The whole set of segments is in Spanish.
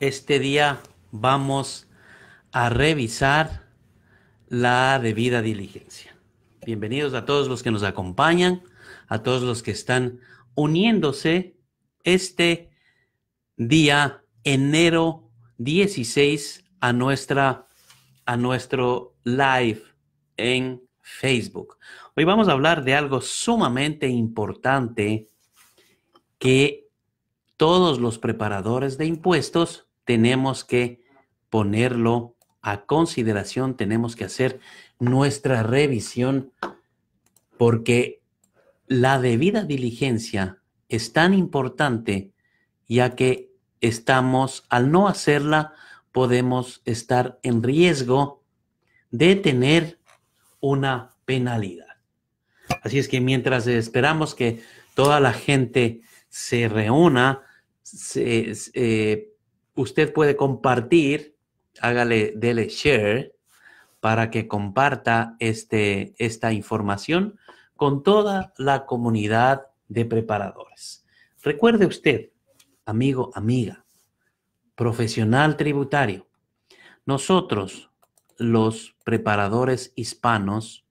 Este día vamos a revisar la debida diligencia. Bienvenidos a todos los que nos acompañan, a todos los que están uniéndose este día enero 16 a nuestra a nuestro live en Facebook. Hoy vamos a hablar de algo sumamente importante que todos los preparadores de impuestos tenemos que ponerlo a consideración, tenemos que hacer nuestra revisión porque la debida diligencia es tan importante ya que estamos, al no hacerla, podemos estar en riesgo de tener una penalidad. Así es que mientras esperamos que toda la gente se reúna, se, eh, usted puede compartir, hágale, dele share para que comparta este, esta información con toda la comunidad de preparadores. Recuerde usted, amigo, amiga, profesional tributario, nosotros, los preparadores hispanos,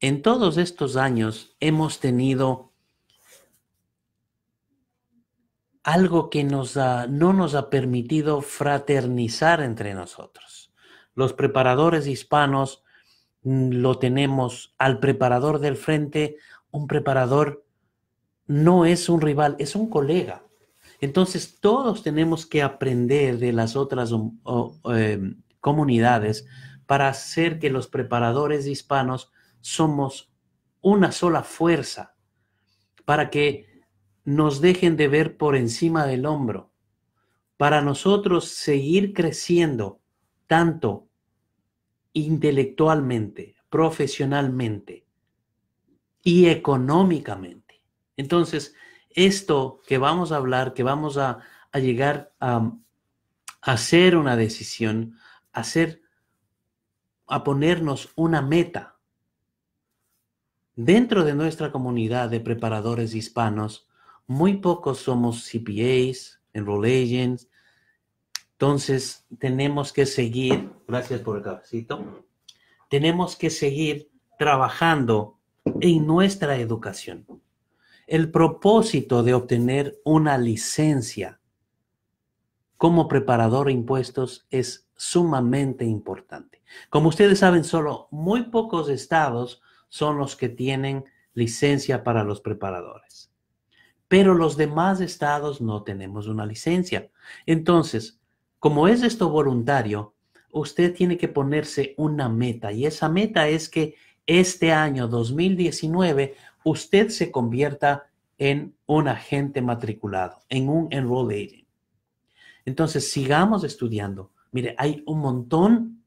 en todos estos años hemos tenido algo que nos no nos ha permitido fraternizar entre nosotros. Los preparadores hispanos mm, lo tenemos al preparador del frente, un preparador no es un rival, es un colega. Entonces todos tenemos que aprender de las otras um, em, comunidades para hacer que los preparadores hispanos somos una sola fuerza, para que nos dejen de ver por encima del hombro. Para nosotros seguir creciendo tanto intelectualmente, profesionalmente y económicamente. Entonces, esto que vamos a hablar, que vamos a, llegar a, hacer una decisión, hacer, a ponernos una meta dentro de nuestra comunidad de preparadores hispanos, muy pocos somos CPAs, enroll agents, entonces tenemos que seguir, gracias por el cabecito. tenemos que seguir trabajando en nuestra educación. El propósito de obtener una licencia como preparador de impuestos es sumamente importante. Como ustedes saben, solo muy pocos estados son los que tienen licencia para los preparadores pero los demás estados no tenemos una licencia. Entonces, como es esto voluntario, usted tiene que ponerse una meta y esa meta es que este año 2019 usted se convierta en un agente matriculado, en un enroll agent. Entonces, sigamos estudiando. Mire, hay un montón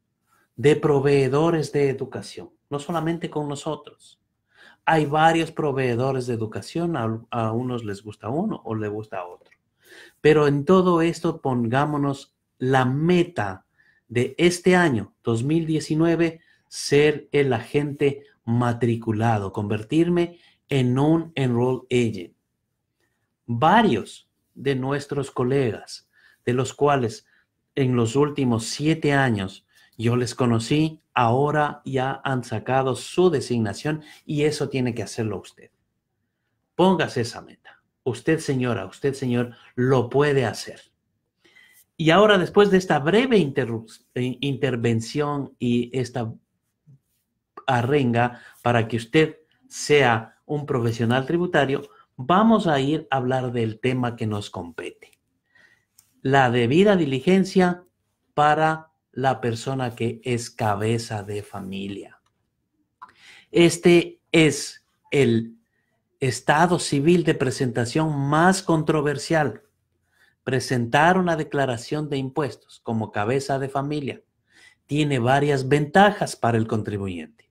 de proveedores de educación, no solamente con nosotros hay varios proveedores de educación, a, unos les gusta uno o le gusta otro. Pero en todo esto pongámonos la meta de este año, 2019, ser el agente matriculado, convertirme en un enroll agent. Varios de nuestros colegas, de los cuales en los últimos siete años yo les conocí, ahora ya han sacado su designación y eso tiene que hacerlo usted. Póngase esa meta. Usted, señora, usted, señor, lo puede hacer. Y ahora, después de esta breve eh, intervención y esta arrenga para que usted sea un profesional tributario, vamos a ir a hablar del tema que nos compete. La debida diligencia para la persona que es cabeza de familia. Este es el estado civil de presentación más controversial. Presentar una declaración de impuestos como cabeza de familia tiene varias ventajas para el contribuyente.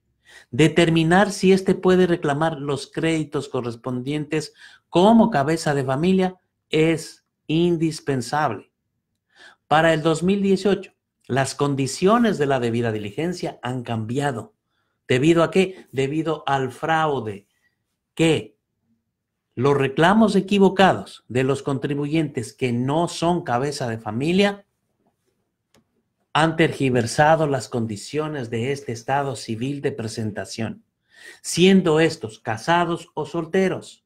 Determinar si éste puede reclamar los créditos correspondientes como cabeza de familia es indispensable. Para el 2018, las condiciones de la debida diligencia han cambiado. ¿Debido a qué? Debido al fraude que los reclamos equivocados de los contribuyentes que no son cabeza de familia han tergiversado las condiciones de este estado civil de presentación, siendo estos casados o solteros,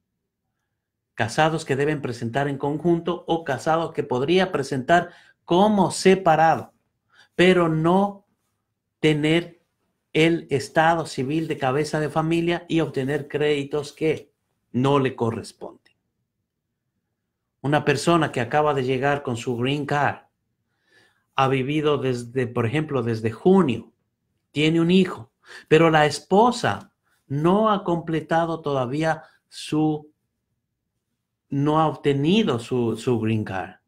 casados que deben presentar en conjunto o casados que podría presentar como separado pero no tener el estado civil de cabeza de familia y obtener créditos que no le corresponden. Una persona que acaba de llegar con su green card ha vivido desde, por ejemplo, desde junio, tiene un hijo, pero la esposa no ha completado todavía su, no ha obtenido su, green card.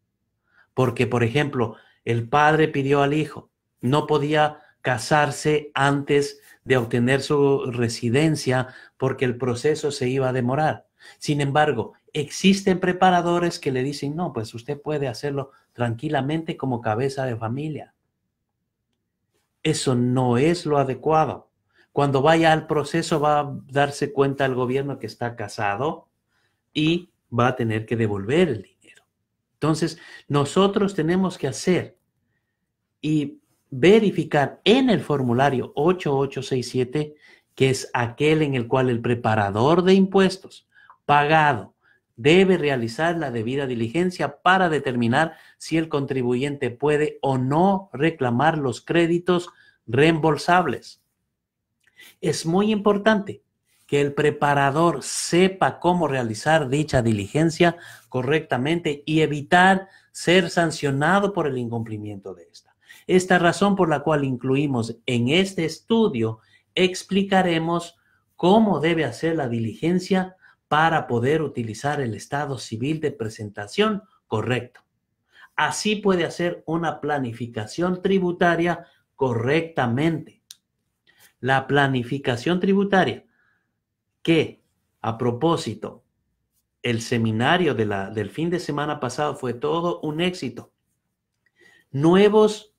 Porque, por ejemplo, el padre pidió al hijo, no podía casarse antes de obtener su residencia porque el proceso se iba a demorar. Sin embargo, existen preparadores que le dicen, no, pues usted puede hacerlo tranquilamente como cabeza de familia. Eso no es lo adecuado. Cuando vaya al proceso va a darse cuenta el gobierno que está casado y va a tener que devolverle entonces, nosotros tenemos que hacer y verificar en el formulario 8867, que es aquel en el cual el preparador de impuestos pagado debe realizar la debida diligencia para determinar si el contribuyente puede o no reclamar los créditos reembolsables. Es muy importante que el preparador sepa cómo realizar dicha diligencia correctamente y evitar ser sancionado por el incumplimiento de esta. Esta razón por la cual incluimos en este estudio explicaremos cómo debe hacer la diligencia para poder utilizar el estado civil de presentación correcto. Así puede hacer una planificación tributaria correctamente. La planificación tributaria que, a propósito, el seminario del fin de semana pasado fue todo un éxito. Nuevos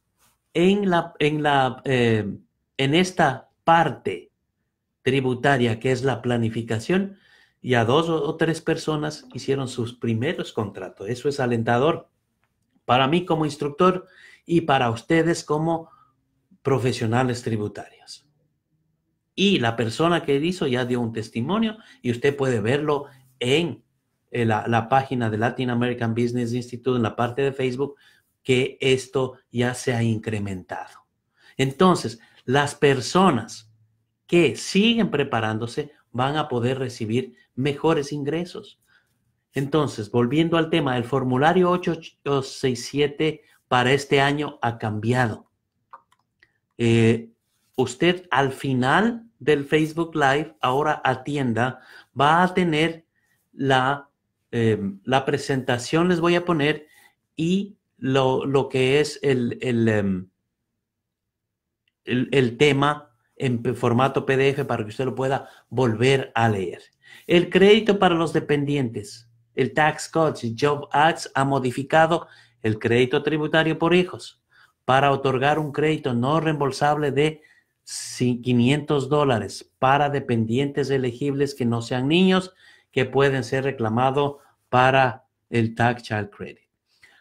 en, la, en eh, esta parte tributaria que es la planificación y a dos o tres personas hicieron sus primeros contratos. Eso es alentador para mí como instructor y para ustedes como profesionales tributarios y la persona que hizo ya dio un testimonio y usted puede verlo en eh, la, página de Latin American Business Institute, en la parte de Facebook, que esto ya se ha incrementado. Entonces, las personas que siguen preparándose van a poder recibir mejores ingresos. Entonces, volviendo al tema, el formulario 8.6.7 para este año ha cambiado. Eh, usted al final del Facebook Live, ahora atienda, va a tener la, em, la presentación, les voy a poner, y lo, que es el, el, em, tema en formato PDF para que usted lo pueda volver a leer. El crédito para los dependientes, el Tax Code, Job Acts ha modificado el crédito tributario por hijos para otorgar un crédito no reembolsable de 500 dólares para dependientes elegibles que no sean niños que pueden ser reclamados para el Tax Child Credit.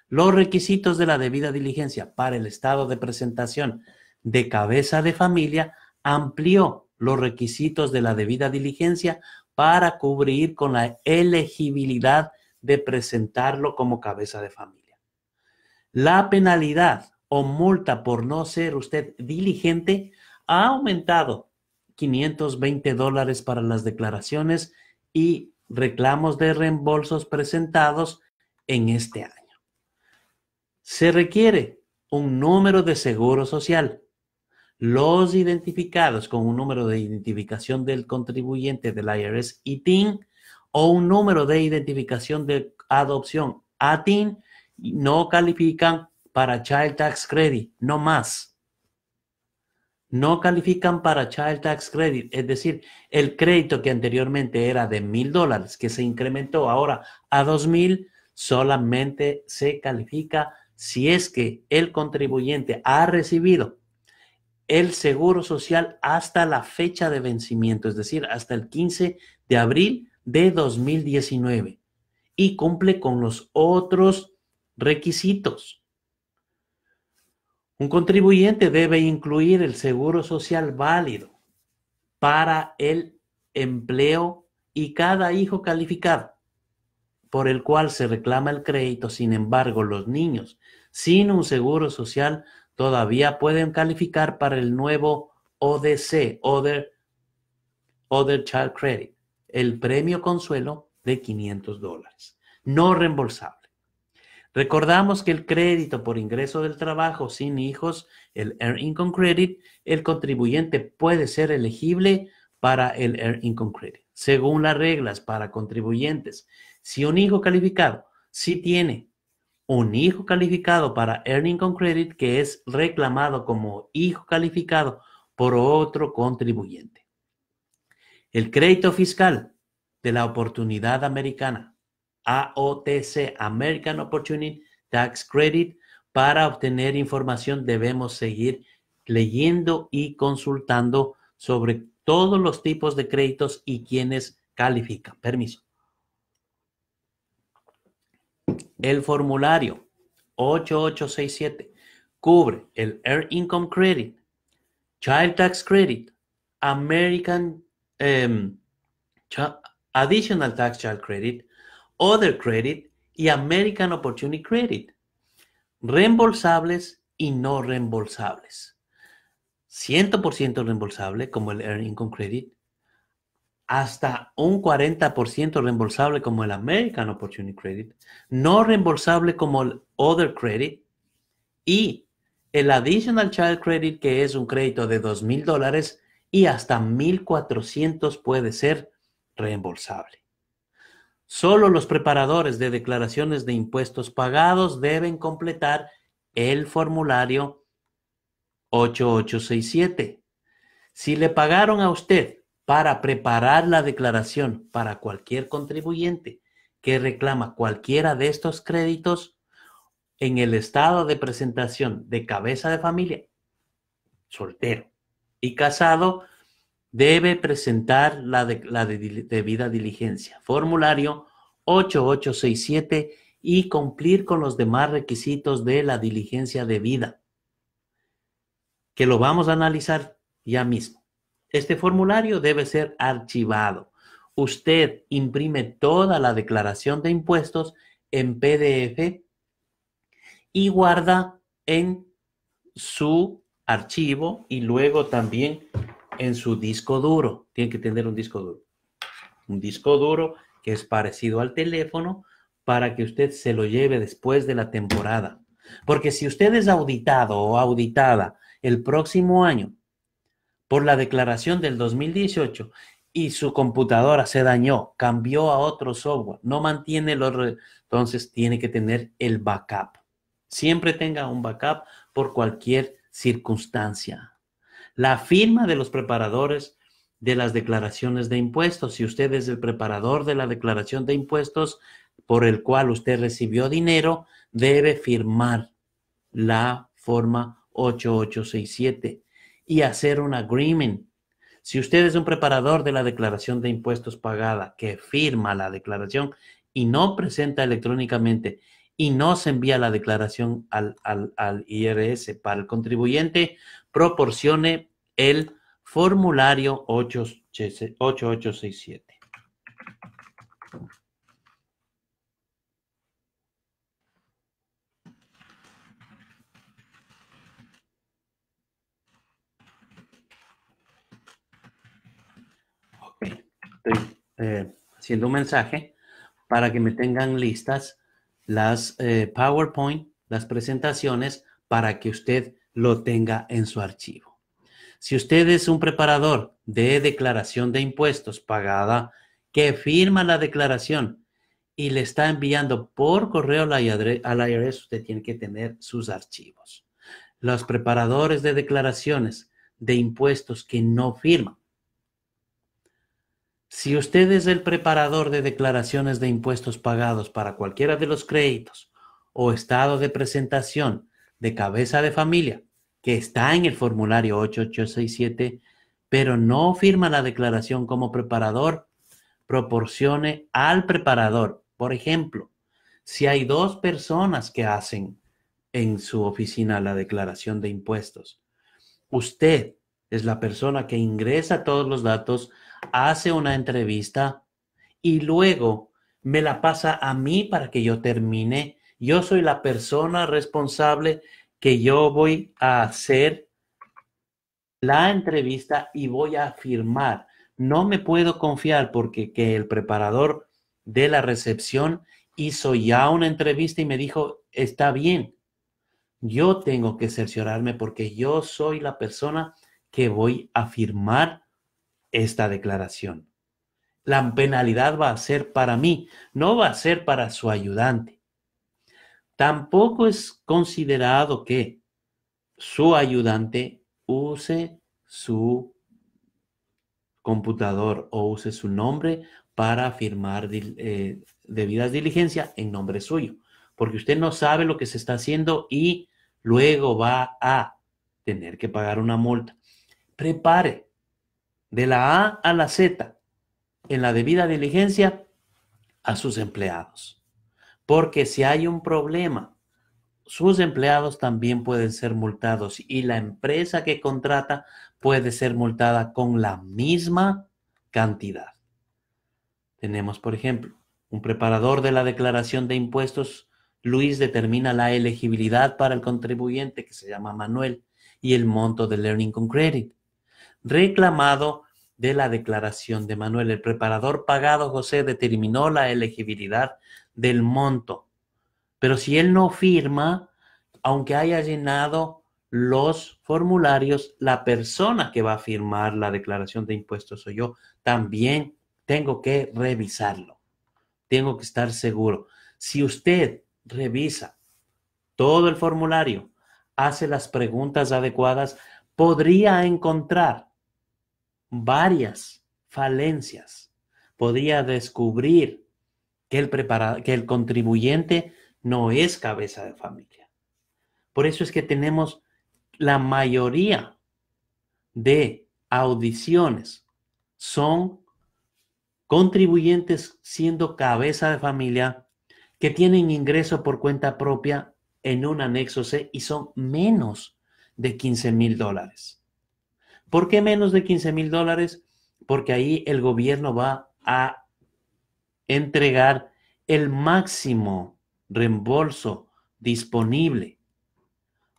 Los requisitos de la debida diligencia para el estado de presentación de cabeza de familia amplió los requisitos de la debida diligencia para cubrir con la elegibilidad de presentarlo como cabeza de familia. La penalidad o multa por no ser usted diligente ha aumentado 520 dólares para las declaraciones y reclamos de reembolsos presentados en este año. Se requiere un número de seguro social. Los identificados con un número de identificación del contribuyente del IRS ITIN o un número de identificación de adopción ATIN no califican para Child Tax Credit, no más no califican para Child Tax Credit, es decir, el crédito que anteriormente era de mil dólares, que se incrementó ahora a dos mil, solamente se califica si es que el contribuyente ha recibido el seguro social hasta la fecha de vencimiento, es decir, hasta el 15 de abril de 2019 y cumple con los otros requisitos. Un contribuyente debe incluir el seguro social válido para el empleo y cada hijo calificado por el cual se reclama el crédito. Sin embargo, los niños sin un seguro social todavía pueden calificar para el nuevo ODC, Other, Child Credit, el premio consuelo de 500 dólares, no reembolsable. Recordamos que el crédito por ingreso del trabajo sin hijos, el Earn Income Credit, el contribuyente puede ser elegible para el Earn Income Credit. Según las reglas para contribuyentes, si un hijo calificado, si tiene un hijo calificado para Earn Income Credit que es reclamado como hijo calificado por otro contribuyente. El crédito fiscal de la oportunidad americana AOTC, American Opportunity Tax Credit. Para obtener información debemos seguir leyendo y consultando sobre todos los tipos de créditos y quienes califican. Permiso. El formulario 8867 cubre el Air Income Credit, Child Tax Credit, American em, Additional Tax Child Credit, Other Credit y American Opportunity Credit, reembolsables y no reembolsables. 100% reembolsable como el Earn Income Credit, hasta un 40% reembolsable como el American Opportunity Credit, no reembolsable como el Other Credit y el Additional Child Credit que es un crédito de $2,000 dólares y hasta 1.400 puede ser reembolsable. Solo los preparadores de declaraciones de impuestos pagados deben completar el formulario 8867. Si le pagaron a usted para preparar la declaración para cualquier contribuyente que reclama cualquiera de estos créditos en el estado de presentación de cabeza de familia, soltero y casado, debe presentar la, debida diligencia, formulario 8867 y cumplir con los demás requisitos de la diligencia debida, que lo vamos a analizar ya mismo. Este formulario debe ser archivado. Usted imprime toda la declaración de impuestos en PDF y guarda en su archivo y luego también en su disco duro. Tiene que tener un disco duro. Un disco duro que es parecido al teléfono para que usted se lo lleve después de la temporada. Porque si usted es auditado o auditada el próximo año por la declaración del 2018 y su computadora se dañó, cambió a otro software, no mantiene los... Entonces tiene que tener el backup. Siempre tenga un backup por cualquier circunstancia la firma de los preparadores de las declaraciones de impuestos. Si usted es el preparador de la declaración de impuestos por el cual usted recibió dinero, debe firmar la forma 8867 y hacer un agreement. Si usted es un preparador de la declaración de impuestos pagada que firma la declaración y no presenta electrónicamente y no se envía la declaración al, IRS. Para el contribuyente, proporcione el formulario 8867. Ok. Estoy eh, haciendo un mensaje para que me tengan listas las eh, PowerPoint, las presentaciones, para que usted lo tenga en su archivo. Si usted es un preparador de declaración de impuestos pagada, que firma la declaración y le está enviando por correo al IRS, e, e, usted tiene que tener sus archivos. Los preparadores de declaraciones de impuestos que no firman, si usted es el preparador de declaraciones de impuestos pagados para cualquiera de los créditos o estado de presentación de cabeza de familia que está en el formulario 8867, pero no firma la declaración como preparador, proporcione al preparador. Por ejemplo, si hay dos personas que hacen en su oficina la declaración de impuestos, usted es la persona que ingresa todos los datos hace una entrevista y luego me la pasa a mí para que yo termine. Yo soy la persona responsable que yo voy a hacer la entrevista y voy a firmar. No me puedo confiar porque que el preparador de la recepción hizo ya una entrevista y me dijo, está bien. Yo tengo que cerciorarme porque yo soy la persona que voy a firmar esta declaración. La penalidad va a ser para mí, no va a ser para su ayudante. Tampoco es considerado que su ayudante use su computador o use su nombre para firmar eh, debidas diligencias en nombre suyo, porque usted no sabe lo que se está haciendo y luego va a tener que pagar una multa. Prepare, de la A a la Z, en la debida diligencia a sus empleados. Porque si hay un problema, sus empleados también pueden ser multados y la empresa que contrata puede ser multada con la misma cantidad. Tenemos, por ejemplo, un preparador de la declaración de impuestos, Luis determina la elegibilidad para el contribuyente, que se llama Manuel, y el monto de Learning con Credit reclamado de la declaración de Manuel. El preparador pagado, José, determinó la elegibilidad del monto. Pero si él no firma, aunque haya llenado los formularios, la persona que va a firmar la declaración de impuestos soy yo, también tengo que revisarlo. Tengo que estar seguro. Si usted revisa todo el formulario, hace las preguntas adecuadas, podría encontrar varias falencias. Podría descubrir que el, que el contribuyente no es cabeza de familia. Por eso es que tenemos la mayoría de audiciones son contribuyentes siendo cabeza de familia que tienen ingreso por cuenta propia en un anexo C y son menos de 15 mil dólares. ¿Por qué menos de 15 mil dólares? Porque ahí el gobierno va a entregar el máximo reembolso disponible.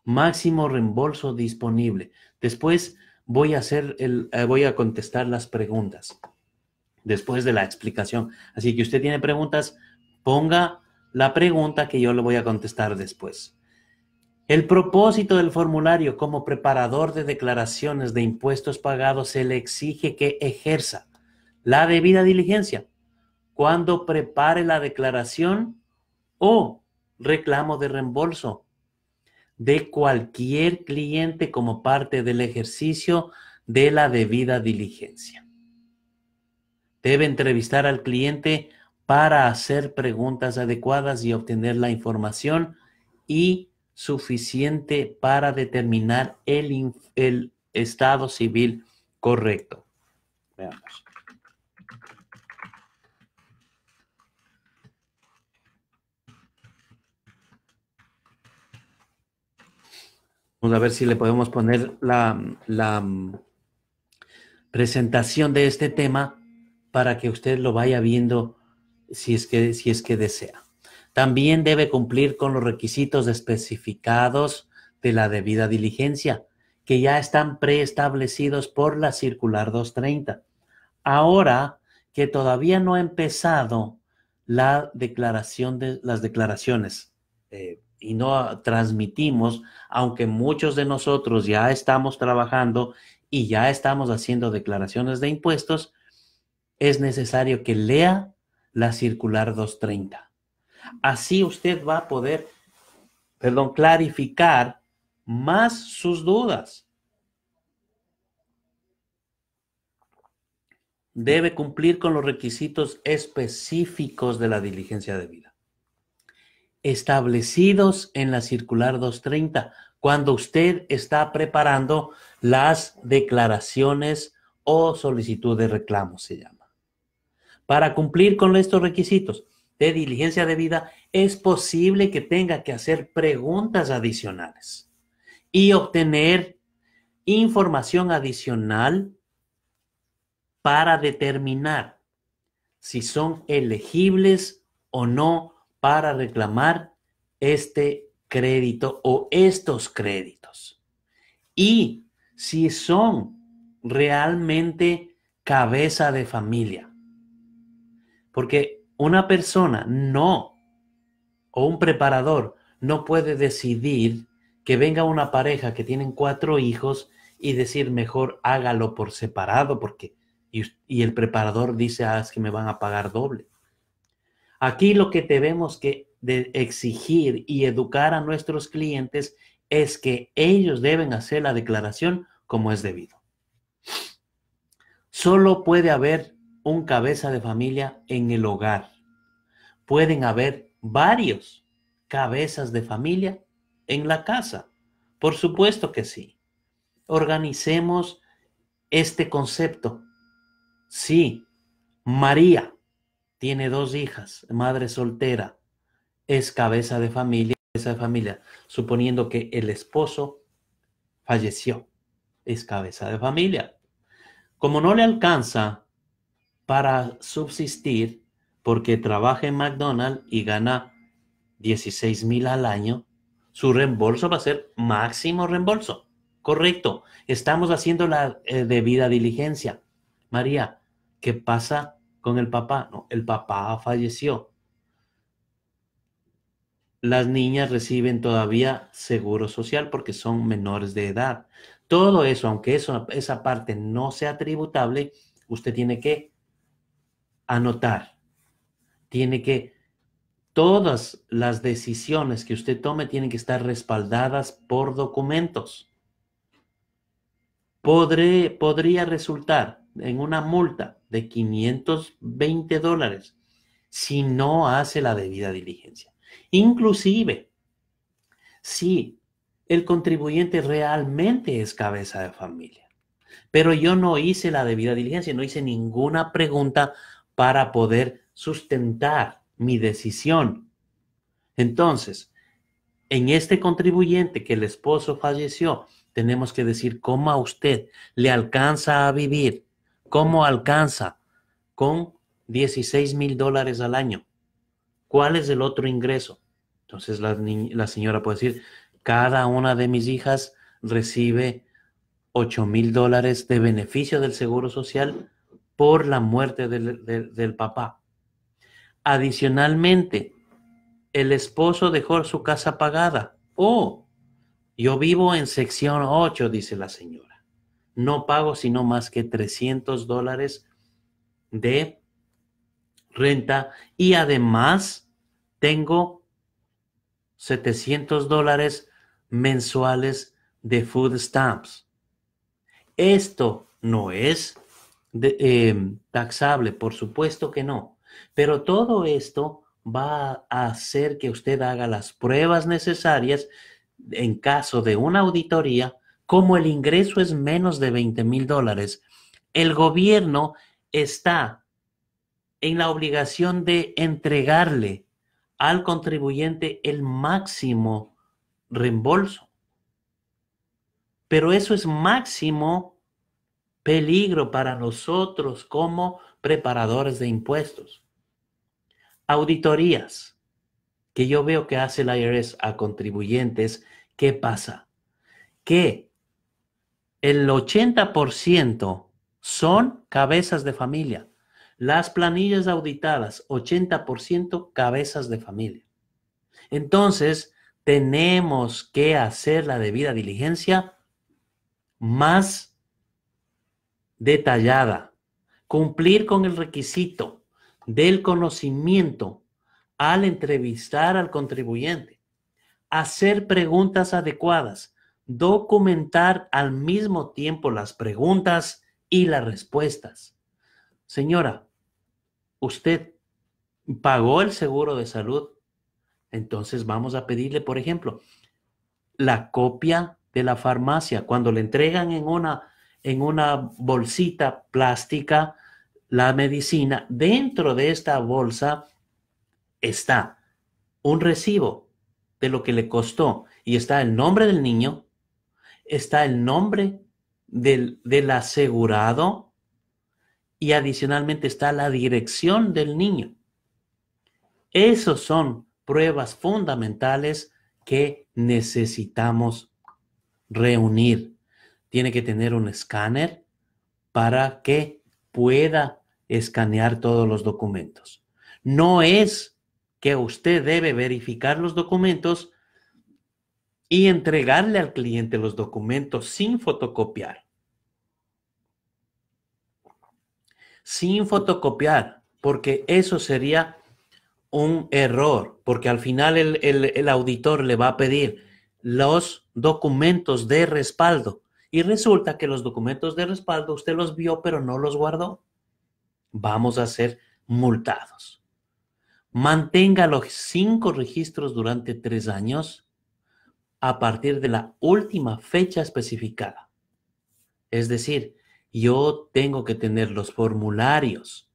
Máximo reembolso disponible. Después voy a hacer eh, voy a contestar las preguntas después de la explicación. Así que usted tiene preguntas, ponga la pregunta que yo le voy a contestar después. El propósito del formulario como preparador de declaraciones de impuestos pagados se le exige que ejerza la debida diligencia cuando prepare la declaración o reclamo de reembolso de cualquier cliente como parte del ejercicio de la debida diligencia. Debe entrevistar al cliente para hacer preguntas adecuadas y obtener la información y suficiente para determinar el, el estado civil correcto. Veamos. Vamos a ver si le podemos poner la, la, mm, presentación de este tema para que usted lo vaya viendo si es que, si es que desea. También debe cumplir con los requisitos especificados de la debida diligencia, que ya están preestablecidos por la circular 230. Ahora que todavía no ha empezado la declaración de las declaraciones eh, y no transmitimos, aunque muchos de nosotros ya estamos trabajando y ya estamos haciendo declaraciones de impuestos, es necesario que lea la circular 230. Así usted va a poder, perdón, clarificar más sus dudas. Debe cumplir con los requisitos específicos de la diligencia debida, establecidos en la circular 230, cuando usted está preparando las declaraciones o solicitud de reclamo, se llama. Para cumplir con estos requisitos, de diligencia debida, es posible que tenga que hacer preguntas adicionales y obtener información adicional para determinar si son elegibles o no para reclamar este crédito o estos créditos. Y si son realmente cabeza de familia. Porque una persona no, o un preparador no puede decidir que venga una pareja que tienen cuatro hijos y decir mejor hágalo por separado porque y, el preparador dice ah, es que me van a pagar doble. Aquí lo que debemos que exigir y educar a nuestros clientes es que ellos deben hacer la declaración como es debido. Solo puede haber un cabeza de familia en el hogar. Pueden haber varios cabezas de familia en la casa. Por supuesto que sí. Organicemos este concepto. Sí, María tiene dos hijas, madre soltera, es cabeza de familia, cabeza de familia, suponiendo que el esposo falleció, es cabeza de familia. Como no le alcanza para subsistir porque trabaja en McDonald's y gana 16 mil al año, su reembolso va a ser máximo reembolso. Correcto, estamos haciendo la eh, debida diligencia. María, ¿qué pasa con el papá? No, el papá falleció. Las niñas reciben todavía seguro social porque son menores de edad. Todo eso, aunque esa parte no sea tributable, usted tiene que anotar. Tiene que, todas las decisiones que usted tome tienen que estar respaldadas por documentos. podría resultar en una multa de 520 dólares si no hace la debida diligencia. Inclusive, si el contribuyente realmente es cabeza de familia, pero yo no hice la debida diligencia, no hice ninguna pregunta para poder sustentar mi decisión. Entonces, en este contribuyente que el esposo falleció, tenemos que decir cómo a usted le alcanza a vivir, cómo alcanza con 16 mil dólares al año. ¿Cuál es el otro ingreso? Entonces la, señora puede decir, cada una de mis hijas recibe 8 mil dólares de beneficio del Seguro Social por la muerte del, papá. Adicionalmente, el esposo dejó su casa pagada. Oh, yo vivo en sección 8, dice la señora. No pago sino más que 300 dólares de renta y además tengo 700 dólares mensuales de food stamps. Esto no es de, em, taxable, por supuesto que no. Pero todo esto va a hacer que usted haga las pruebas necesarias en caso de una auditoría, como el ingreso es menos de 20 mil dólares, el gobierno está en la obligación de entregarle al contribuyente el máximo reembolso. Pero eso es máximo peligro para nosotros como preparadores de impuestos. Auditorías que yo veo que hace la IRS a contribuyentes, ¿qué pasa? Que el 80% son cabezas de familia. Las planillas auditadas, 80% cabezas de familia. Entonces, tenemos que hacer la debida diligencia más detallada, cumplir con el requisito del conocimiento al entrevistar al contribuyente, hacer preguntas adecuadas, documentar al mismo tiempo las preguntas y las respuestas. Señora, usted pagó el seguro de salud, entonces vamos a pedirle, por ejemplo, la copia de la farmacia cuando le entregan en una en una bolsita plástica la medicina. Dentro de esta bolsa está un recibo de lo que le costó y está el nombre del niño, está el nombre del, asegurado y adicionalmente está la dirección del niño. Esas son pruebas fundamentales que necesitamos reunir tiene que tener un escáner para que pueda escanear todos los documentos. No es que usted debe verificar los documentos y entregarle al cliente los documentos sin fotocopiar. Sin fotocopiar, porque eso sería un error, porque al final el, auditor le va a pedir los documentos de respaldo y resulta que los documentos de respaldo usted los vio pero no los guardó, vamos a ser multados. Mantenga cinco registros durante tres años a partir de la última fecha especificada. Es decir, yo tengo que tener los formularios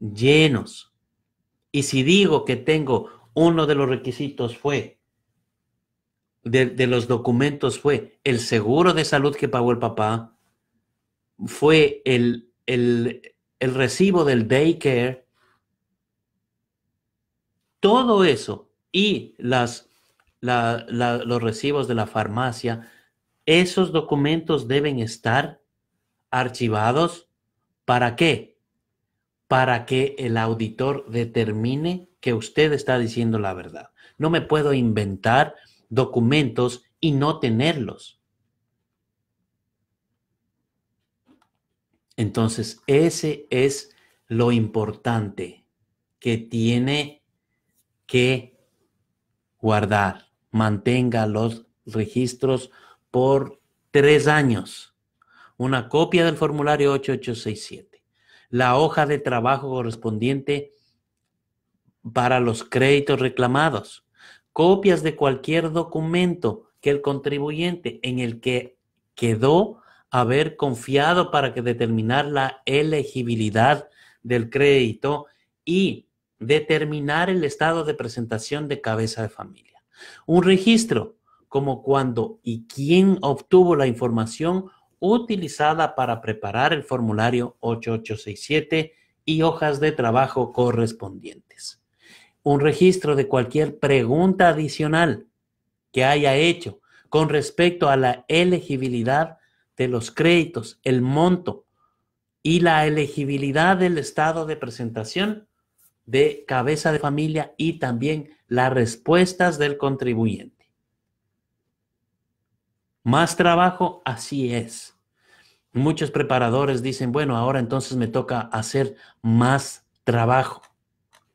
llenos. Y si digo que tengo uno de los requisitos fue de, los documentos fue el seguro de salud que pagó el papá, fue el, recibo del daycare, todo eso y las, los recibos de la farmacia, esos documentos deben estar archivados. ¿Para qué? Para que el auditor determine que usted está diciendo la verdad. No me puedo inventar, documentos y no tenerlos. Entonces, ese es lo importante que tiene que guardar. Mantenga los registros por tres años. Una copia del formulario 8867. La hoja de trabajo correspondiente para los créditos reclamados copias de cualquier documento que el contribuyente en el que quedó haber confiado para que determinar la elegibilidad del crédito y determinar el estado de presentación de cabeza de familia. Un registro como cuándo y quién obtuvo la información utilizada para preparar el formulario 8867 y hojas de trabajo correspondientes un registro de cualquier pregunta adicional que haya hecho con respecto a la elegibilidad de los créditos, el monto y la elegibilidad del estado de presentación de cabeza de familia y también las respuestas del contribuyente. Más trabajo, así es. Muchos preparadores dicen, bueno, ahora entonces me toca hacer más trabajo.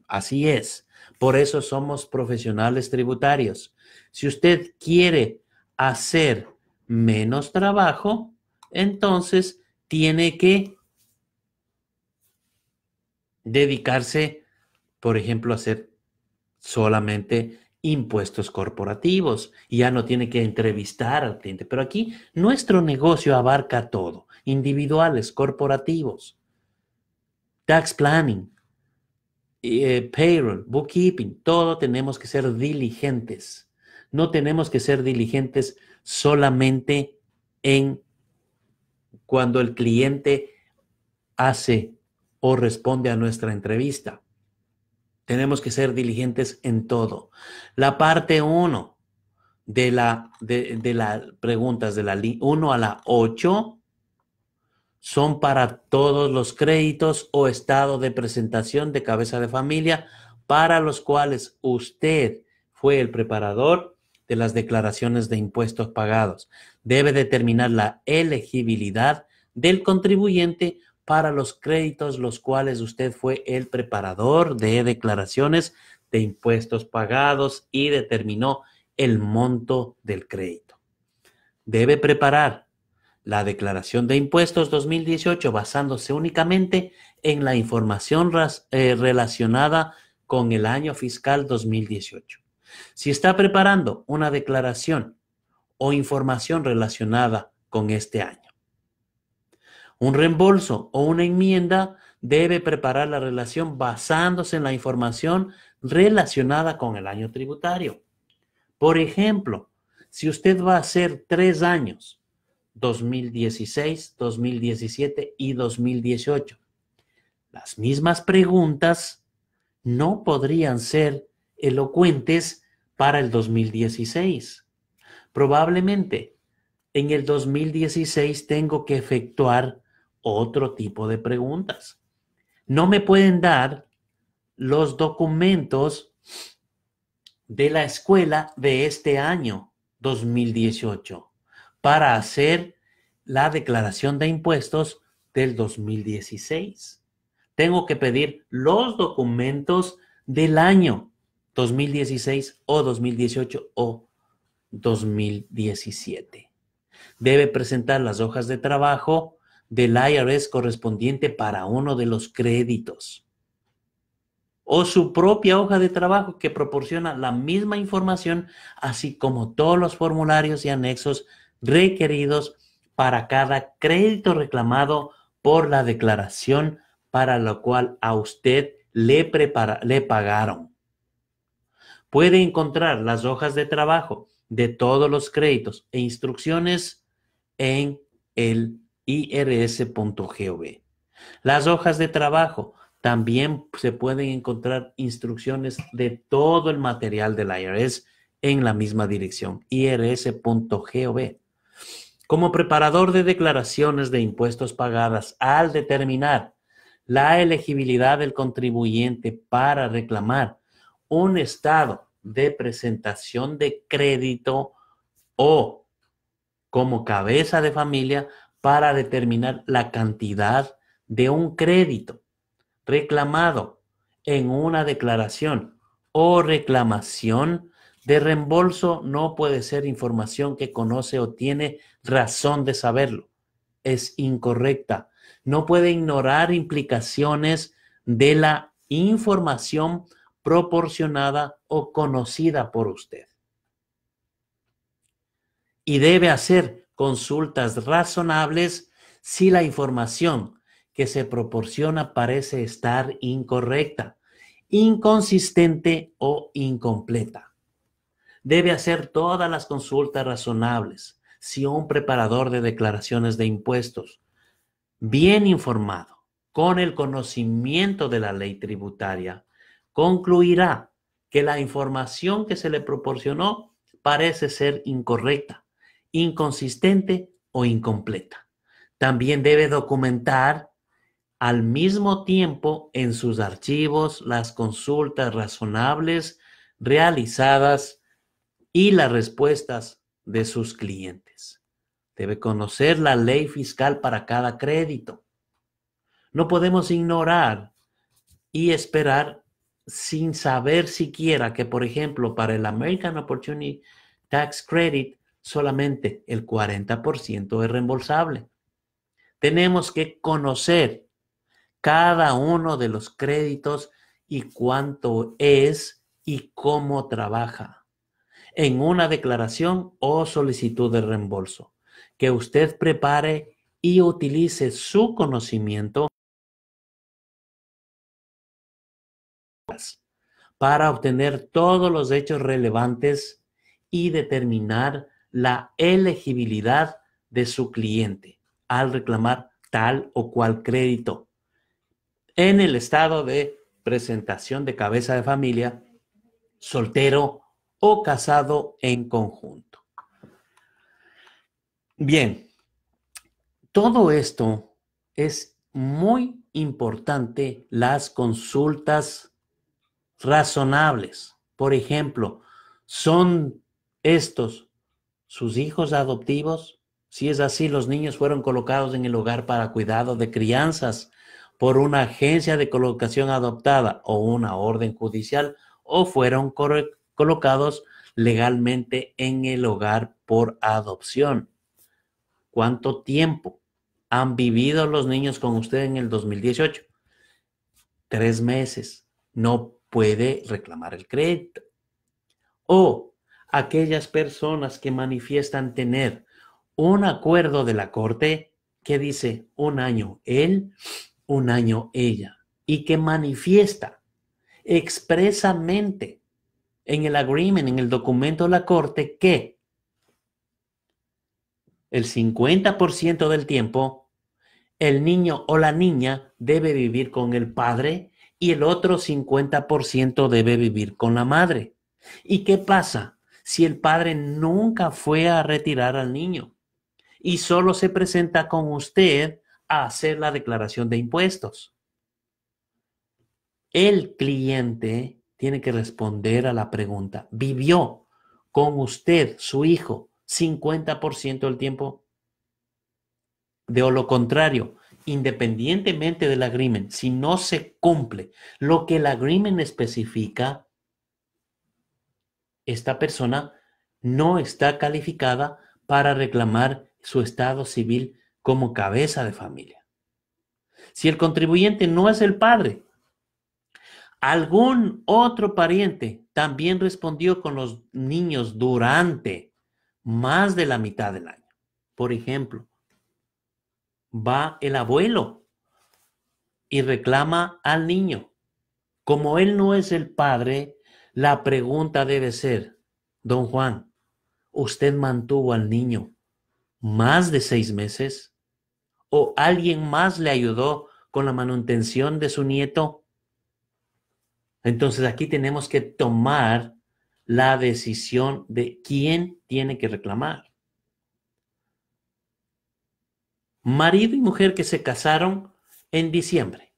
Así es. Por eso somos profesionales tributarios. Si usted quiere hacer menos trabajo, entonces tiene que dedicarse, por ejemplo, a hacer solamente impuestos corporativos ya no tiene que entrevistar al cliente. Pero aquí nuestro negocio abarca todo, individuales, corporativos, tax planning, eh, payroll, bookkeeping, todo tenemos que ser diligentes. No tenemos que ser diligentes solamente en cuando el cliente hace o responde a nuestra entrevista. Tenemos que ser diligentes en todo. La parte 1 de, la, de, de las preguntas de la 1 a la 8 son para todos los créditos o estado de presentación de cabeza de familia para los cuales usted fue el preparador de las declaraciones de impuestos pagados. Debe determinar la elegibilidad del contribuyente para los créditos los cuales usted fue el preparador de declaraciones de impuestos pagados y determinó el monto del crédito. Debe preparar la declaración de impuestos 2018 basándose únicamente en la información eh, relacionada con el año fiscal 2018. Si está preparando una declaración o información relacionada con este año. Un reembolso o una enmienda debe preparar la relación basándose en la información relacionada con el año tributario. Por ejemplo, si usted va a hacer tres años 2016, 2017 y 2018. Las mismas preguntas no podrían ser elocuentes para el 2016. Probablemente en el 2016 tengo que efectuar otro tipo de preguntas. No me pueden dar los documentos de la escuela de este año 2018 para hacer la declaración de impuestos del 2016. Tengo que pedir los documentos del año 2016 o 2018 o 2017. Debe presentar las hojas de trabajo del IRS correspondiente para uno de los créditos o su propia hoja de trabajo que proporciona la misma información, así como todos los formularios y anexos requeridos para cada crédito reclamado por la declaración para la cual a usted le, le pagaron. Puede encontrar las hojas de trabajo de todos los créditos e instrucciones en el irs.gov. Las hojas de trabajo también se pueden encontrar instrucciones de todo el material del IRS en la misma dirección, irs.gov como preparador de declaraciones de impuestos pagadas al determinar la elegibilidad del contribuyente para reclamar un estado de presentación de crédito o como cabeza de familia para determinar la cantidad de un crédito reclamado en una declaración o reclamación de reembolso no puede ser información que conoce o tiene razón de saberlo. Es incorrecta. No puede ignorar implicaciones de la información proporcionada o conocida por usted. Y debe hacer consultas razonables si la información que se proporciona parece estar incorrecta, inconsistente o incompleta. Debe hacer todas las consultas razonables si un preparador de declaraciones de impuestos, bien informado, con el conocimiento de la ley tributaria, concluirá que la información que se le proporcionó parece ser incorrecta, inconsistente o incompleta. También debe documentar al mismo tiempo en sus archivos las consultas razonables realizadas y las respuestas de sus clientes debe conocer la ley fiscal para cada crédito. No podemos ignorar y esperar sin saber siquiera que, por ejemplo, para el American Opportunity Tax Credit, solamente el 40% es reembolsable. Tenemos que conocer cada uno de los créditos y cuánto es y cómo trabaja en una declaración o solicitud de reembolso que usted prepare y utilice su conocimiento para obtener todos los hechos relevantes y determinar la elegibilidad de su cliente al reclamar tal o cual crédito. En el estado de presentación de cabeza de familia, soltero o casado en conjunto. Bien, todo esto es muy importante, las consultas razonables. Por ejemplo, ¿son estos sus hijos adoptivos? Si es así, los niños fueron colocados en el hogar para cuidado de crianzas por una agencia de colocación adoptada o una orden judicial o fueron colocados legalmente en el hogar por adopción. ¿Cuánto tiempo han vivido los niños con usted en el 2018? Tres meses. No puede reclamar el crédito. O aquellas personas que manifiestan tener un acuerdo de la corte que dice un año él, un año ella, y que manifiesta expresamente en el agreement, en el documento de la corte, que el 50% del tiempo, el niño o la niña debe vivir con el padre y el otro 50% debe vivir con la madre. ¿Y qué pasa si el padre nunca fue a retirar al niño y solo se presenta con usted a hacer la declaración de impuestos? El cliente tiene que responder a la pregunta, ¿vivió con usted, su hijo, 50% del tiempo. De o lo contrario, independientemente del agreement, si no se cumple lo que el agreement especifica, esta persona no está calificada para reclamar su estado civil como cabeza de familia. Si el contribuyente no es el padre, algún otro pariente también respondió con los niños durante más de la mitad del año. Por ejemplo, va el abuelo y reclama al niño. Como él no es el padre, la pregunta debe ser, don Juan, ¿usted mantuvo al niño más de seis meses? ¿O alguien más le ayudó con la manutención de su nieto? Entonces aquí tenemos que tomar la decisión de quién tiene que reclamar. Marido y mujer que se casaron en diciembre.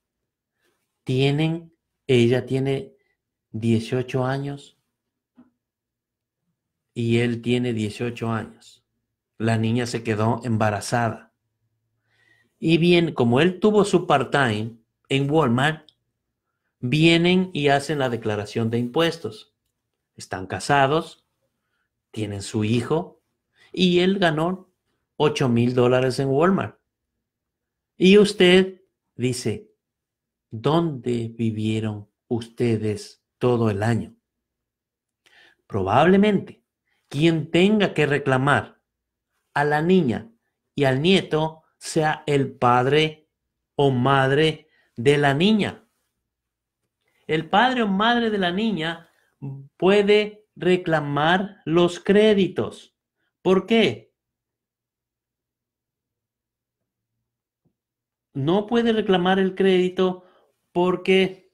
Tienen, ella tiene 18 años y él tiene 18 años. La niña se quedó embarazada. Y bien, como él tuvo su part-time en Walmart, vienen y hacen la declaración de impuestos están casados, tienen su hijo y él ganó 8 mil dólares en Walmart. Y usted dice, ¿dónde vivieron ustedes todo el año? Probablemente quien tenga que reclamar a la niña y al nieto sea el padre o madre de la niña. El padre o madre de la niña puede reclamar los créditos. ¿Por qué? No puede reclamar el crédito porque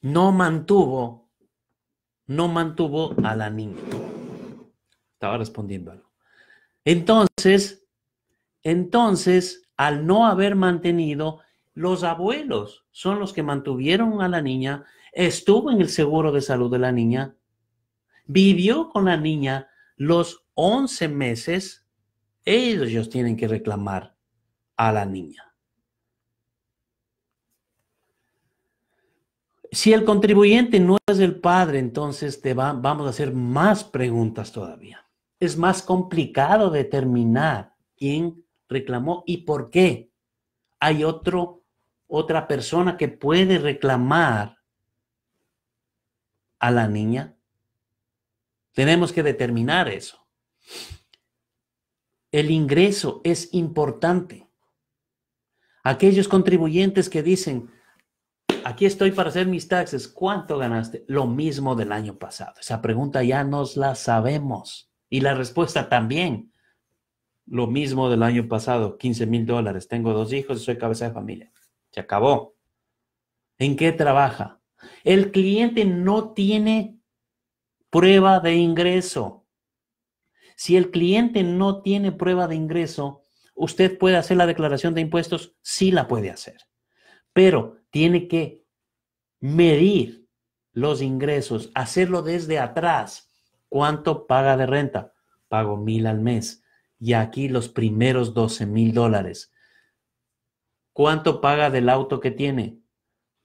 no mantuvo, no mantuvo a la niña. Estaba respondiéndolo. Entonces, entonces, al no haber mantenido, los abuelos son los que mantuvieron a la niña estuvo en el seguro de salud de la niña, vivió con la niña los 11 meses, ellos tienen que reclamar a la niña. Si el contribuyente no es el padre, entonces te vamos a hacer más preguntas todavía. Es más complicado determinar quién reclamó y por qué. Hay otro, otra persona que puede reclamar a la niña? Tenemos que determinar eso. El ingreso es importante. Aquellos contribuyentes que dicen, aquí estoy para hacer mis taxes, ¿cuánto ganaste? Lo mismo del año pasado. Esa pregunta ya nos la sabemos. Y la respuesta también. Lo mismo del año pasado, 15 mil dólares. Tengo dos hijos y soy cabeza de familia. Se acabó. ¿En qué trabaja? El cliente no tiene prueba de ingreso. Si el cliente no tiene prueba de ingreso, usted puede hacer la declaración de impuestos, sí la puede hacer, pero tiene que medir los ingresos, hacerlo desde atrás. ¿Cuánto paga de renta? Pago mil al mes. Y aquí los primeros 12 mil dólares. ¿Cuánto paga del auto que tiene?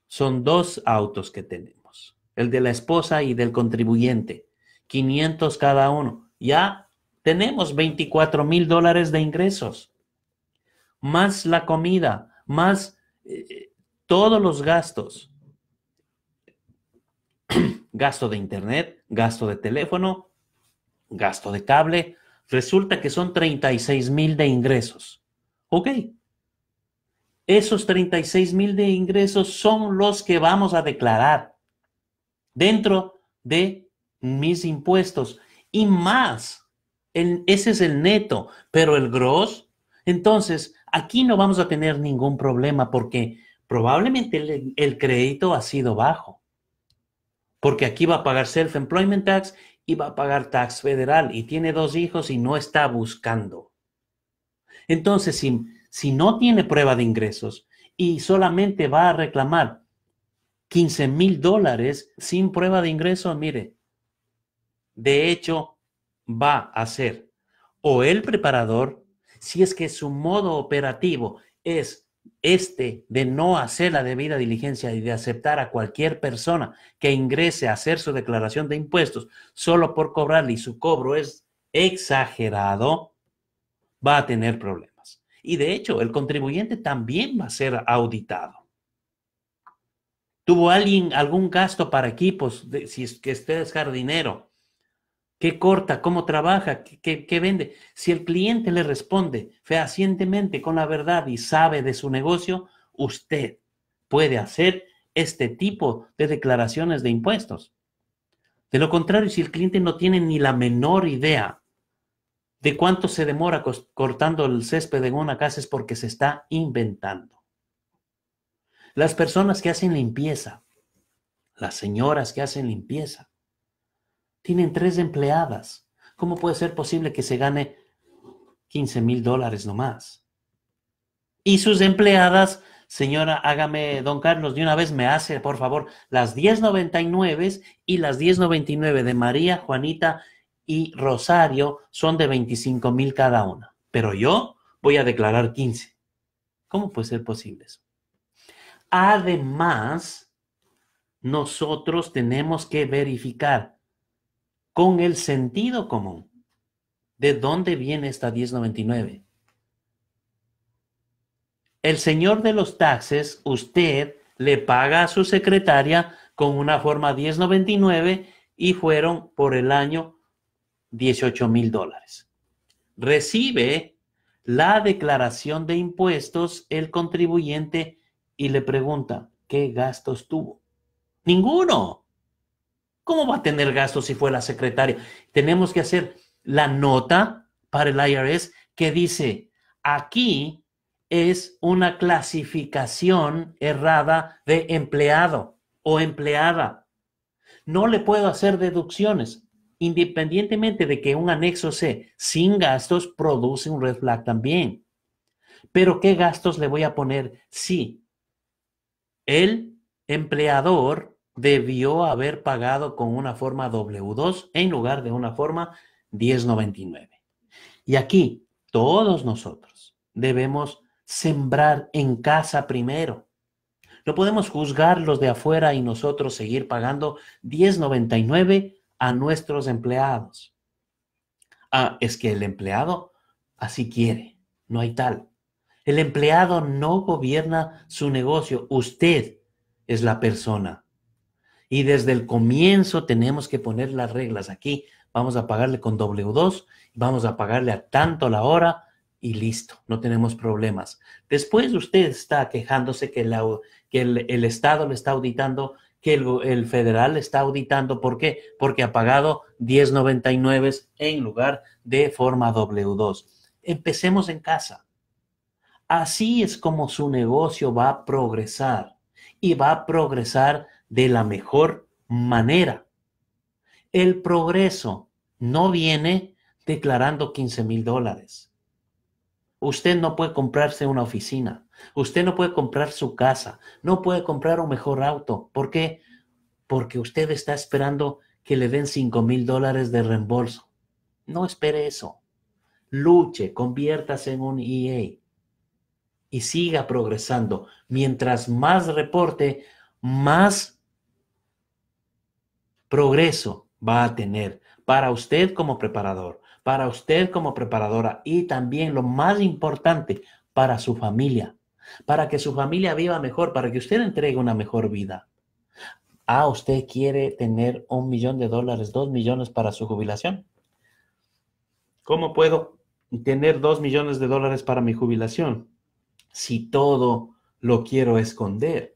Son dos autos que tenemos, el de la esposa y del contribuyente, 500 cada uno. Ya tenemos 24 mil dólares de ingresos, más la comida, más eh, eh, todos los gastos. gasto de internet, gasto de teléfono, gasto de cable. Resulta que son 36 mil de ingresos. Ok, esos 36 mil de ingresos son los que vamos a declarar dentro de mis impuestos y más. ese es el neto, pero el gross. Entonces, aquí no vamos a tener ningún problema porque probablemente el, el crédito ha sido bajo. Porque aquí va a pagar self-employment tax y va a pagar tax federal y tiene dos hijos y no está buscando. Entonces, si si no tiene prueba de ingresos y solamente va a reclamar 15 mil dólares sin prueba de ingresos, mire, de hecho va a ser o el preparador, si es que su modo operativo es este de no hacer la debida diligencia y de aceptar a cualquier persona que ingrese a hacer su declaración de impuestos solo por cobrarle y su cobro es exagerado, va a tener problemas. Y de hecho, el contribuyente también va a ser auditado. ¿Tuvo alguien algún gasto para equipos? si es que usted es jardinero, ¿qué corta? ¿Cómo trabaja? qué vende? Si el cliente le responde fehacientemente con la verdad y sabe de su negocio, usted puede hacer este tipo de declaraciones de impuestos. De lo contrario, si el cliente no tiene ni la menor idea de cuánto se demora cortando el césped en una casa es porque se está inventando. Las personas que hacen limpieza, las señoras que hacen limpieza, tienen tres empleadas. ¿Cómo puede ser posible que se gane 15 mil dólares nomás? Y sus empleadas, señora, hágame, don Carlos, de una vez me hace, por favor, las 10.99 y las 10.99 de María, Juanita y Rosario son de 25 mil cada una, pero yo voy a declarar 15. ¿Cómo puede ser posible eso? Además, nosotros tenemos que verificar con el sentido común de dónde viene esta 1099. El señor de los taxes, usted le paga a su secretaria con una forma 1099 y fueron por el año 18 mil dólares. Recibe la declaración de impuestos el contribuyente y le pregunta, ¿qué gastos tuvo? Ninguno. ¿Cómo va a tener gastos si fue la secretaria? Tenemos que hacer la nota para el IRS que dice, aquí es una clasificación errada de empleado o empleada. No le puedo hacer deducciones independientemente de que un anexo C sin gastos produce un red flag también. Pero ¿qué gastos le voy a poner si el empleador debió haber pagado con una forma W2 en lugar de una forma 1099? Y aquí todos nosotros debemos sembrar en casa primero. No podemos juzgar los de afuera y nosotros seguir pagando 10.99 a nuestros empleados. Ah, es que el empleado así quiere, no hay tal. El empleado no gobierna su negocio, usted es la persona. Y desde el comienzo tenemos que poner las reglas aquí. Vamos a pagarle con W2, vamos a pagarle a tanto la hora y listo, no tenemos problemas. Después usted está quejándose que, la, que el, el Estado le está auditando que el, federal está auditando. ¿Por qué? Porque ha pagado 1099 en lugar de forma W2. Empecemos en casa. Así es como su negocio va a progresar y va a progresar de la mejor manera. El progreso no viene declarando 15 mil dólares Usted no puede comprarse una oficina, usted no puede comprar su casa, no puede comprar un mejor auto. ¿Por qué? Porque usted está esperando que le den $5,000 mil dólares de reembolso. No espere eso. Luche, conviértase en un EA y siga progresando. Mientras más reporte, más progreso va a tener para usted como preparador, para usted como preparadora y también lo más importante, para su familia, para que su familia viva mejor, para que usted entregue una mejor vida. Ah, usted quiere tener un millón de dólares, dos millones para su jubilación. ¿Cómo puedo tener dos millones de dólares para mi jubilación si todo lo quiero esconder?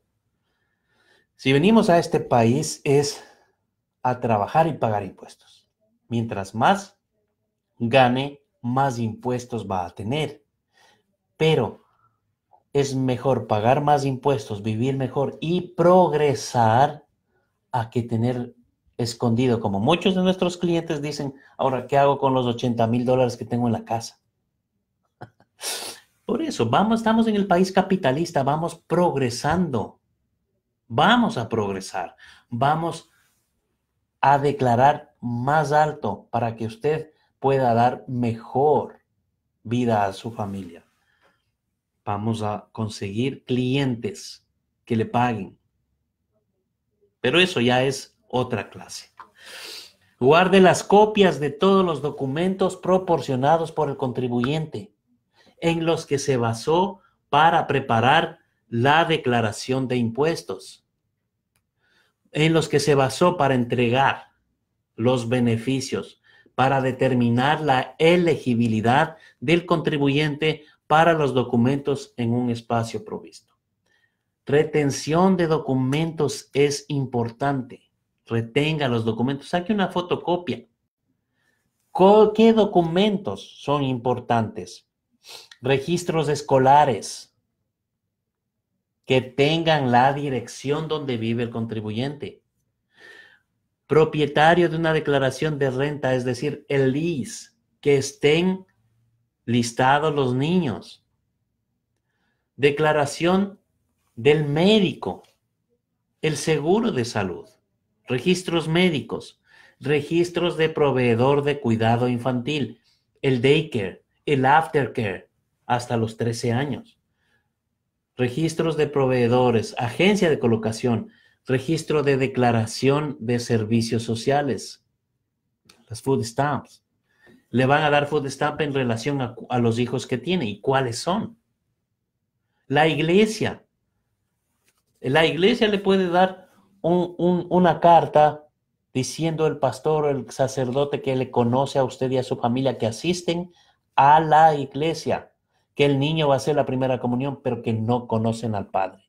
Si venimos a este país es a trabajar y pagar impuestos. Mientras más gane, más impuestos va a tener. Pero es mejor pagar más impuestos, vivir mejor y progresar a que tener escondido, como muchos de nuestros clientes dicen, ahora, ¿qué hago con los 80 mil dólares que tengo en la casa? Por eso, vamos, estamos en el país capitalista, vamos progresando, vamos a progresar, vamos a declarar más alto para que usted pueda dar mejor vida a su familia. Vamos a conseguir clientes que le paguen. Pero eso ya es otra clase. Guarde las copias de todos los documentos proporcionados por el contribuyente en los que se basó para preparar la declaración de impuestos, en los que se basó para entregar los beneficios para determinar la elegibilidad del contribuyente para los documentos en un espacio provisto. Retención de documentos es importante. Retenga los documentos. Saque una fotocopia. ¿Qué documentos son importantes? Registros escolares que tengan la dirección donde vive el contribuyente propietario de una declaración de renta, es decir, el LIS, que estén listados los niños. Declaración del médico, el seguro de salud, registros médicos, registros de proveedor de cuidado infantil, el daycare, el aftercare, hasta los 13 años registros de proveedores, agencia de colocación, registro de declaración de servicios sociales, las food stamps. Le van a dar food stamp en relación a, los hijos que tiene y cuáles son. La iglesia. La iglesia le puede dar una carta diciendo el pastor o el sacerdote que le conoce a usted y a su familia que asisten a la iglesia, que el niño va a hacer la primera comunión, pero que no conocen al padre.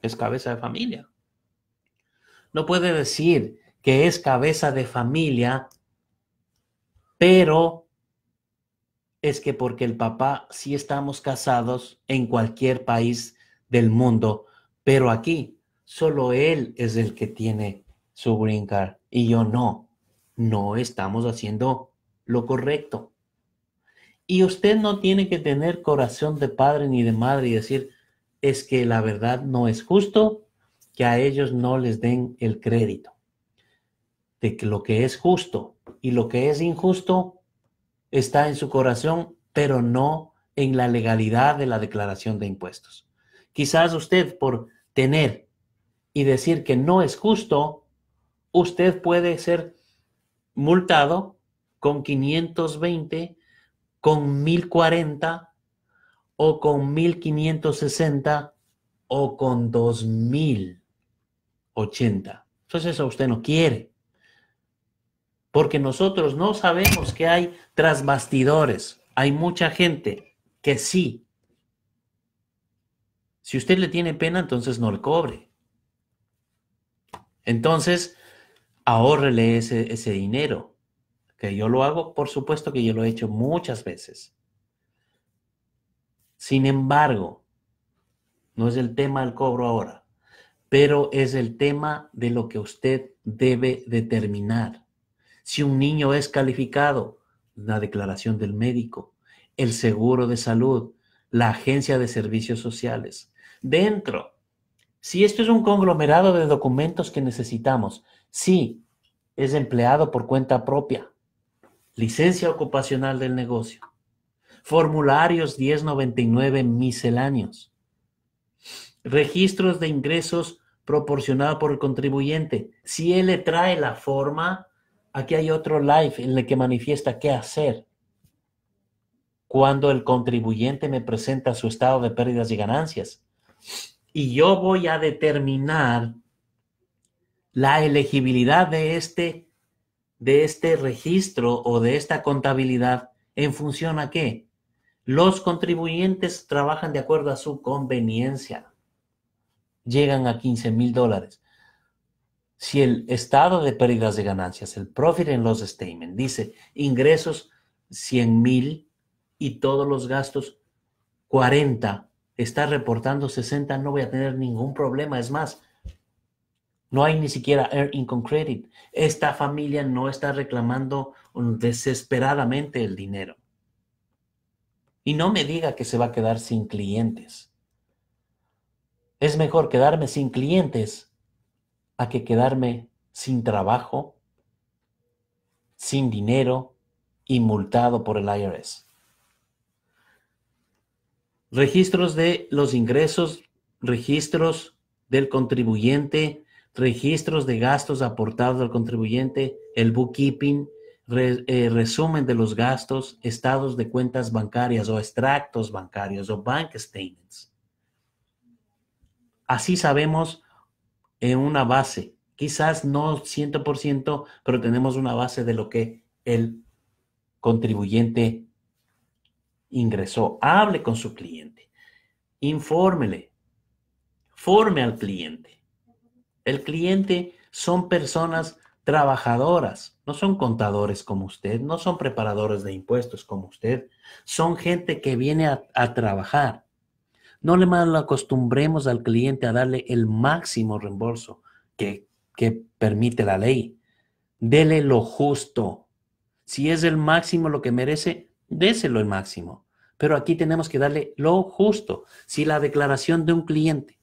Es cabeza de familia. No puede decir que es cabeza de familia, pero es que porque el papá sí estamos casados en cualquier país del mundo, pero aquí solo él es el que tiene su green card y yo no. No estamos haciendo lo correcto. Y usted no tiene que tener corazón de padre ni de madre y decir, es que la verdad no es justo que a ellos no les den el crédito de que lo que es justo y lo que es injusto está en su corazón, pero no en la legalidad de la declaración de impuestos. Quizás usted por tener y decir que no es justo, usted puede ser multado con 520, con 1040 o con 1560 o con 2000. 80. Entonces eso usted no quiere. Porque nosotros no sabemos que hay tras bastidores. Hay mucha gente que sí. Si usted le tiene pena, entonces no le cobre. Entonces, ahorrele ese, ese dinero. Que yo lo hago, por supuesto que yo lo he hecho muchas veces. Sin embargo, no es el tema del cobro ahora pero es el tema de lo que usted debe determinar. Si un niño es calificado, la declaración del médico, el seguro de salud, la agencia de servicios sociales. Dentro, si esto es un conglomerado de documentos que necesitamos, si es empleado por cuenta propia, licencia ocupacional del negocio, formularios 1099 misceláneos, registros de ingresos proporcionado por el contribuyente. Si él le trae la forma, aquí hay otro live en el que manifiesta qué hacer. Cuando el contribuyente me presenta su estado de pérdidas y ganancias. Y yo voy a determinar la elegibilidad de este, de este registro o de esta contabilidad en función a qué. Los contribuyentes trabajan de acuerdo a su conveniencia llegan a 15 mil dólares. Si el estado de pérdidas de ganancias, el profit and loss statement, dice ingresos 100 mil y todos los gastos 40, está reportando 60, no voy a tener ningún problema. Es más, no hay ni siquiera Air Income Credit. Esta familia no está reclamando desesperadamente el dinero. Y no me diga que se va a quedar sin clientes. Es mejor quedarme sin clientes a que quedarme sin trabajo, sin dinero y multado por el IRS. Registros de los ingresos, registros del contribuyente, registros de gastos aportados al contribuyente, el bookkeeping, eh, resumen de los gastos, estados de cuentas bancarias o extractos bancarios o bank statements Así sabemos en una base, quizás no 100%, pero tenemos una base de lo que el contribuyente ingresó. Hable con su cliente, infórmele, forme al cliente. El cliente son personas trabajadoras, no son contadores como usted, no son preparadores de impuestos como usted, son gente que viene a, a trabajar. No le mal acostumbremos al cliente a darle el máximo reembolso que, que permite la ley. Dele lo justo. Si es el máximo lo que merece, déselo el máximo. Pero aquí tenemos que darle lo justo. Si la declaración de un cliente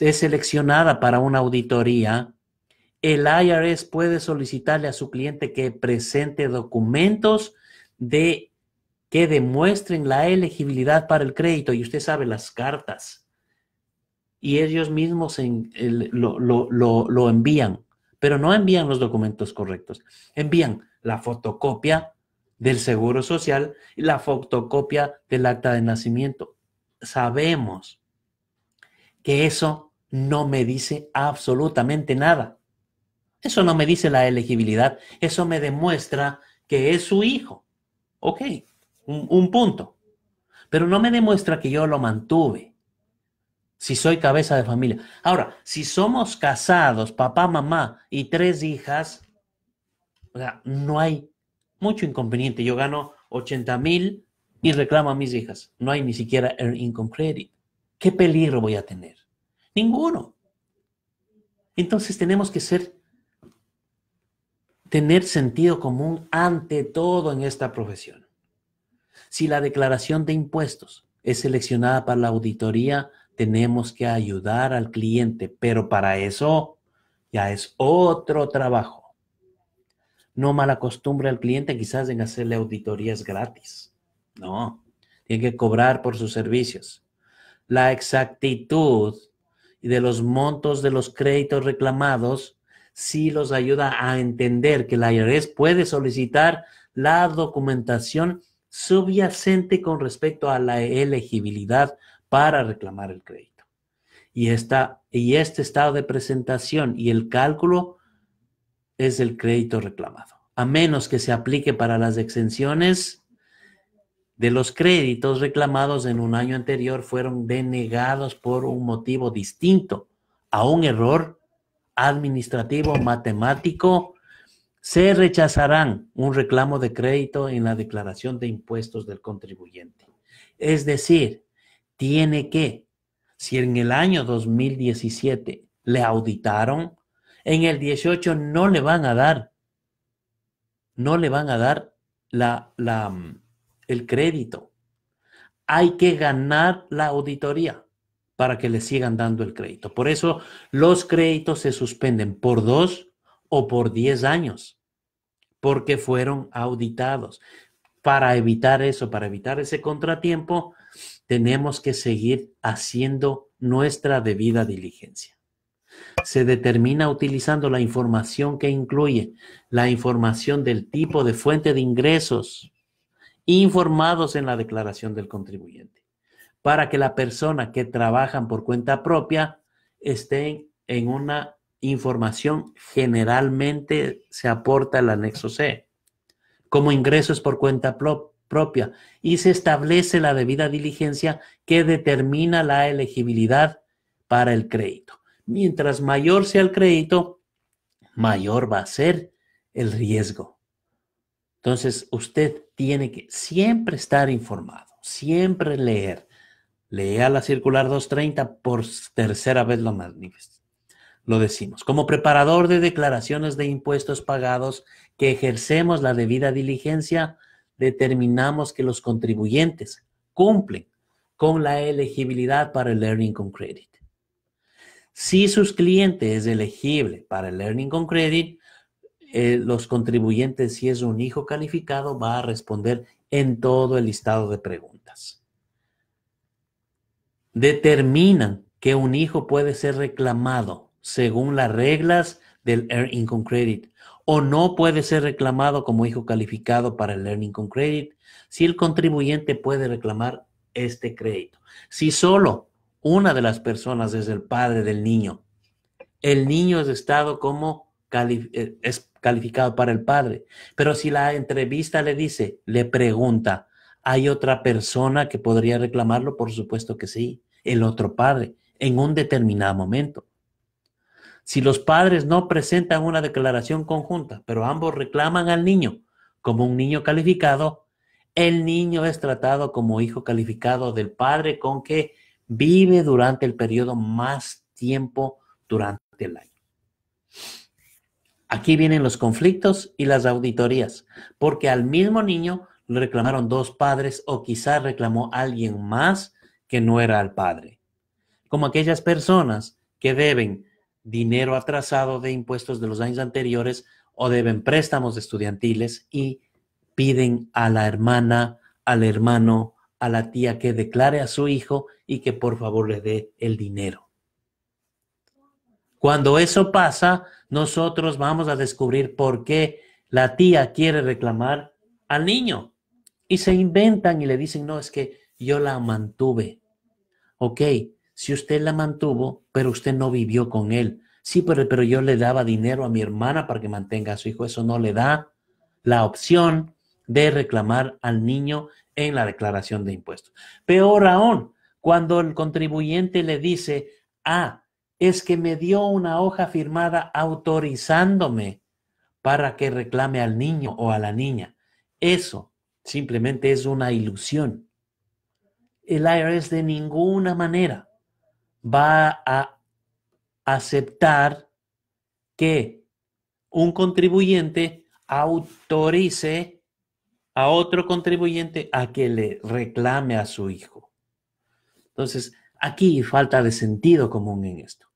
es seleccionada para una auditoría, el IRS puede solicitarle a su cliente que presente documentos de que demuestren la elegibilidad para el crédito. Y usted sabe las cartas. Y ellos mismos lo, lo, lo, lo envían, pero no envían los documentos correctos. Envían la fotocopia del Seguro Social y la fotocopia del acta de nacimiento. Sabemos que eso no me dice absolutamente nada. Eso no me dice la elegibilidad, eso me demuestra que es su hijo. Ok, un, punto. Pero no me demuestra que yo lo mantuve. Si soy cabeza de familia. Ahora, si somos casados, papá, mamá y tres hijas, no hay mucho inconveniente. Yo gano 80 mil y reclamo a mis hijas. No hay ni siquiera el income credit. ¿Qué peligro voy a tener? Ninguno. Entonces tenemos que ser, tener sentido común ante todo en esta profesión. Si la declaración de impuestos es seleccionada para la auditoría, tenemos que ayudar al cliente, pero para eso ya es otro trabajo. No mala costumbre al cliente quizás en hacerle auditorías gratis. No, tiene que cobrar por sus servicios. La exactitud de los montos de los créditos reclamados sí los ayuda a entender que la IRS puede solicitar la documentación subyacente con respecto a la elegibilidad para reclamar el crédito. Y, esta, y este estado de presentación y el cálculo es el crédito reclamado, a menos que se aplique para las exenciones de los créditos reclamados en un año anterior fueron denegados por un motivo distinto a un error administrativo, matemático se rechazarán un reclamo de crédito en la declaración de impuestos del contribuyente. Es decir, tiene que, si en el año 2017 le auditaron, en el 18 no le van a dar, no le van a dar la, la, mm, el crédito. Hay que ganar la auditoría para que le sigan dando el crédito. Por eso los créditos se suspenden por dos o por 10 años, porque fueron auditados. Para evitar eso, para evitar ese contratiempo, tenemos que seguir haciendo nuestra debida diligencia. Se determina utilizando la información que incluye la información del tipo de fuente de ingresos informados en la declaración del contribuyente, para que la persona que trabajan por cuenta propia esté en una información generalmente se aporta al anexo C como ingresos por cuenta propia y se establece la debida diligencia que determina la elegibilidad para el crédito. Mientras mayor sea el crédito, mayor va a ser el riesgo. Entonces, usted tiene que siempre estar informado, siempre leer. Lea la circular 230 por tercera vez lo manifiesto lo decimos. Como preparador de declaraciones de impuestos pagados que ejercemos la debida diligencia, determinamos que los contribuyentes cumplen con la elegibilidad para el Learning con Credit. Si sus clientes es elegible para el Learning con Credit, eh, los contribuyentes, si es un hijo calificado, va a responder en todo el listado de preguntas. Determinan que un hijo puede ser reclamado según las reglas del Earn Income Credit o no puede ser reclamado como hijo calificado para el Earning Income Credit si el contribuyente puede reclamar este crédito. Si solo una de las personas es el padre del niño, el niño es estado como eh, es calificado para el padre. Pero si la entrevista le dice, le pregunta, ¿hay otra persona que podría reclamarlo? Por supuesto que sí, el otro padre, en un determinado momento. Si los padres no presentan una declaración conjunta, pero ambos reclaman al niño como un niño calificado, el niño es tratado como hijo calificado del padre con que vive durante el periodo más tiempo durante el año. Aquí vienen los conflictos y las auditorías, porque al mismo niño le reclamaron dos padres o quizás reclamó alguien más que no era el padre. Como aquellas personas que deben dinero atrasado de impuestos de los años anteriores o deben préstamos estudiantiles y piden a la hermana, al hermano, a la tía que declare a su hijo y que por favor le dé el dinero. Cuando eso pasa, nosotros vamos a descubrir por qué la tía quiere reclamar al niño. Y se inventan y le dicen, no, es que yo la mantuve. Ok, si usted la mantuvo, pero usted no vivió con él. Sí, pero, pero yo le daba dinero a mi hermana para que mantenga a su hijo. Eso no le da la opción de reclamar al niño en la declaración de impuestos. Peor aún, cuando el contribuyente le dice, ah, es que me dio una hoja firmada autorizándome para que reclame al niño o a la niña. Eso simplemente es una ilusión. El IRS de ninguna manera va a aceptar que un contribuyente autorice a otro contribuyente a que le reclame a su hijo. Entonces, aquí falta de sentido común en esto.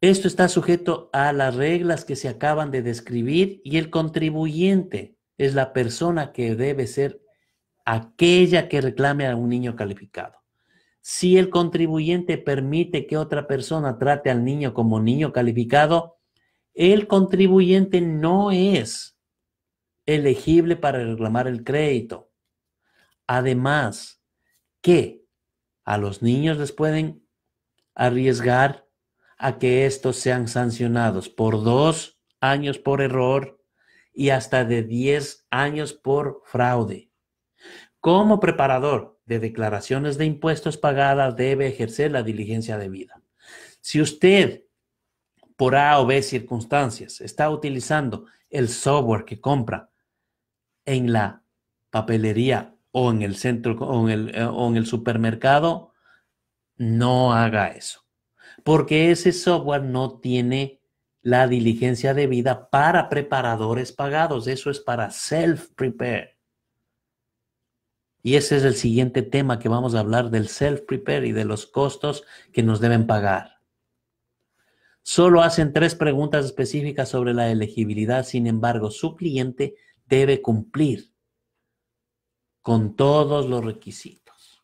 Esto está sujeto a las reglas que se acaban de describir y el contribuyente es la persona que debe ser aquella que reclame a un niño calificado. Si el contribuyente permite que otra persona trate al niño como niño calificado, el contribuyente no es elegible para reclamar el crédito. Además, que a los niños les pueden arriesgar a que estos sean sancionados por dos años por error y hasta de diez años por fraude. Como preparador, de declaraciones de impuestos pagadas debe ejercer la diligencia debida. Si usted, por A o B circunstancias, está utilizando el software que compra en la papelería o en el centro o en el, eh, o en el supermercado, no haga eso. Porque ese software no tiene la diligencia debida para preparadores pagados. Eso es para self-prepare. Y ese es el siguiente tema que vamos a hablar del self-prepare y de los costos que nos deben pagar. Solo hacen tres preguntas específicas sobre la elegibilidad, sin embargo, su cliente debe cumplir con todos los requisitos,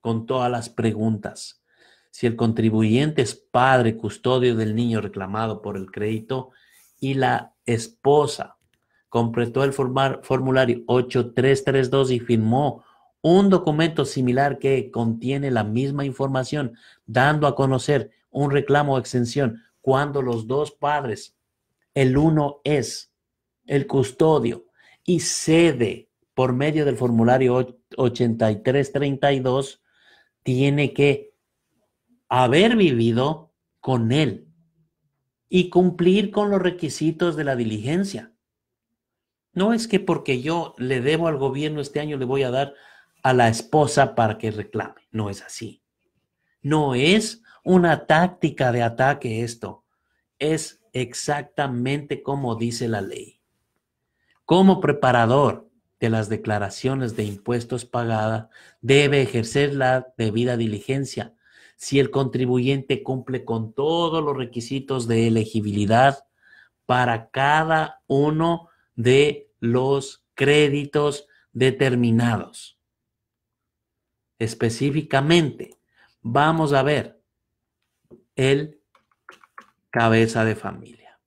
con todas las preguntas. Si el contribuyente es padre, custodio del niño reclamado por el crédito y la esposa completó el formulario 8332 y firmó un documento similar que contiene la misma información, dando a conocer un reclamo o exención cuando los dos padres, el uno es el custodio y cede por medio del formulario 8332, tiene que haber vivido con él y cumplir con los requisitos de la diligencia. No es que porque yo le debo al gobierno este año le voy a dar a la esposa para que reclame. No es así. No es una táctica de ataque esto. Es exactamente como dice la ley. Como preparador de las declaraciones de impuestos pagadas, debe ejercer la debida diligencia. Si el contribuyente cumple con todos los requisitos de elegibilidad para cada uno de los créditos determinados específicamente, vamos a ver el cabeza de familia.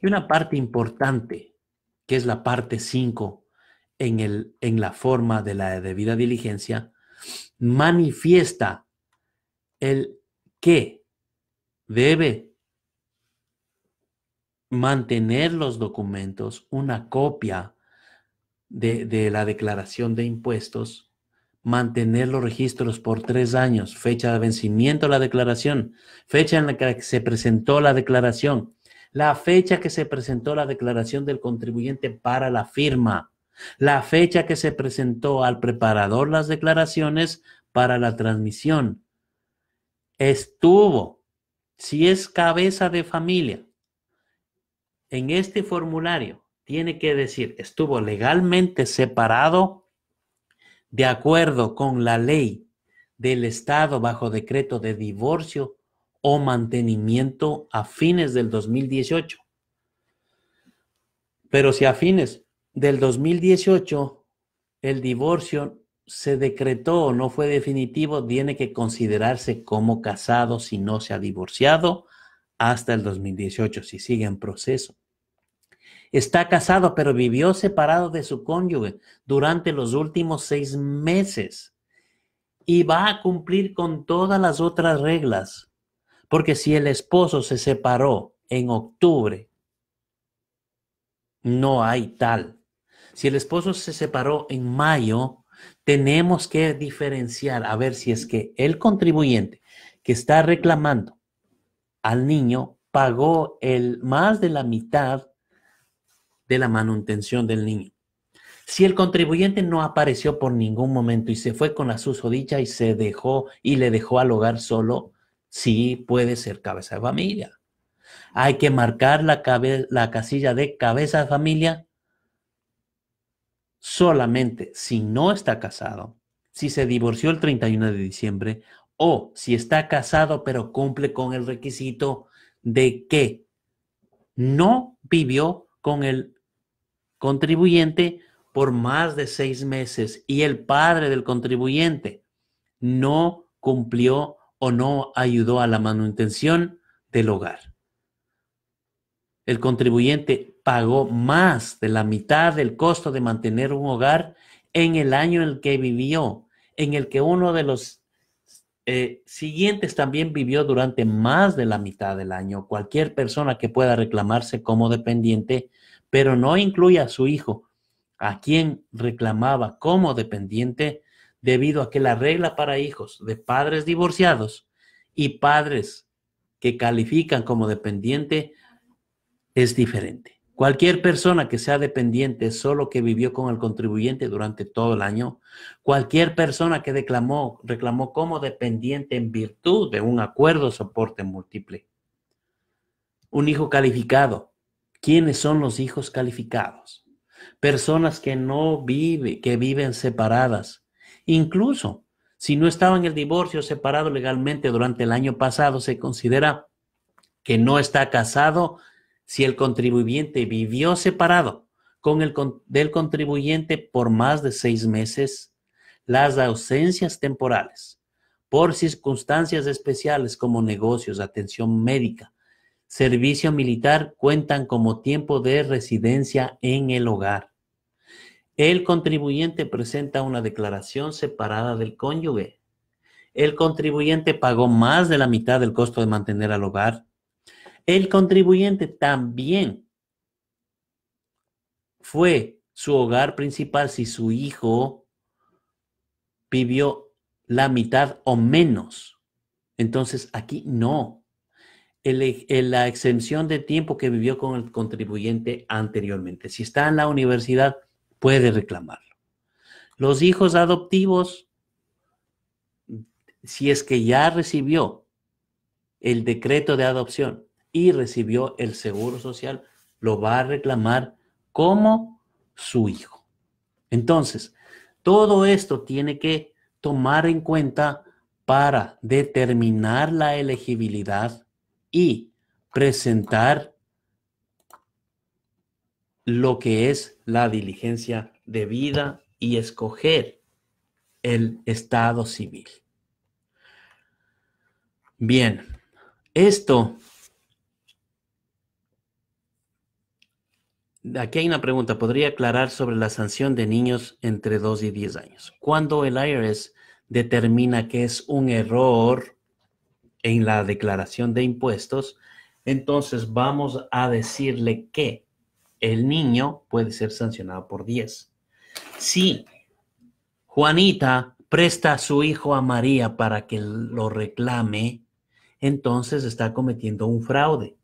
Y una parte importante, que es la parte 5 en, el, en la forma de la debida diligencia, manifiesta el que debe mantener los documentos, una copia de, de la declaración de impuestos mantener los registros por tres años, fecha de vencimiento de la declaración, fecha en la que se presentó la declaración, la fecha que se presentó la declaración del contribuyente para la firma, la fecha que se presentó al preparador las declaraciones para la transmisión. Estuvo, si es cabeza de familia, en este formulario tiene que decir, estuvo legalmente separado de acuerdo con la ley del Estado bajo decreto de divorcio o mantenimiento a fines del 2018. Pero si a fines del 2018 el divorcio se decretó o no fue definitivo, tiene que considerarse como casado si no se ha divorciado hasta el 2018, si sigue en proceso. Está casado, pero vivió separado de su cónyuge durante los últimos seis meses y va a cumplir con todas las otras reglas. Porque si el esposo se separó en octubre, no hay tal. Si el esposo se separó en mayo, tenemos que diferenciar a ver si es que el contribuyente que está reclamando al niño pagó el más de la mitad de la manutención del niño. Si el contribuyente no apareció por ningún momento y se fue con la susodicha y se dejó y le dejó al hogar solo, sí puede ser cabeza de familia. Hay que marcar la, la casilla de cabeza de familia solamente si no está casado, si se divorció el 31 de diciembre o si está casado pero cumple con el requisito de que no vivió con el contribuyente por más de seis meses y el padre del contribuyente no cumplió o no ayudó a la manutención del hogar. El contribuyente pagó más de la mitad del costo de mantener un hogar en el año en el que vivió, en el que uno de los eh, siguientes también vivió durante más de la mitad del año. Cualquier persona que pueda reclamarse como dependiente pero no incluye a su hijo, a quien reclamaba como dependiente debido a que la regla para hijos de padres divorciados y padres que califican como dependiente es diferente. Cualquier persona que sea dependiente solo que vivió con el contribuyente durante todo el año, cualquier persona que reclamó como dependiente en virtud de un acuerdo soporte múltiple. Un hijo calificado ¿Quiénes son los hijos calificados? Personas que no viven, que viven separadas. Incluso si no estaban en el divorcio separado legalmente durante el año pasado, se considera que no está casado si el contribuyente vivió separado con el del contribuyente por más de seis meses, las ausencias temporales por circunstancias especiales como negocios, atención médica, servicio militar cuentan como tiempo de residencia en el hogar. El contribuyente presenta una declaración separada del cónyuge. El contribuyente pagó más de la mitad del costo de mantener al hogar. El contribuyente también fue su hogar principal si su hijo vivió la mitad o menos. Entonces aquí no, la exención de tiempo que vivió con el contribuyente anteriormente. Si está en la universidad, puede reclamarlo. Los hijos adoptivos, si es que ya recibió el decreto de adopción y recibió el seguro social, lo va a reclamar como su hijo. Entonces, todo esto tiene que tomar en cuenta para determinar la elegibilidad y presentar lo que es la diligencia debida y escoger el estado civil. Bien, esto... Aquí hay una pregunta. ¿Podría aclarar sobre la sanción de niños entre 2 y 10 años? Cuando el IRS determina que es un error en la declaración de impuestos, entonces vamos a decirle que el niño puede ser sancionado por 10. Si Juanita presta a su hijo a María para que lo reclame, entonces está cometiendo un fraude.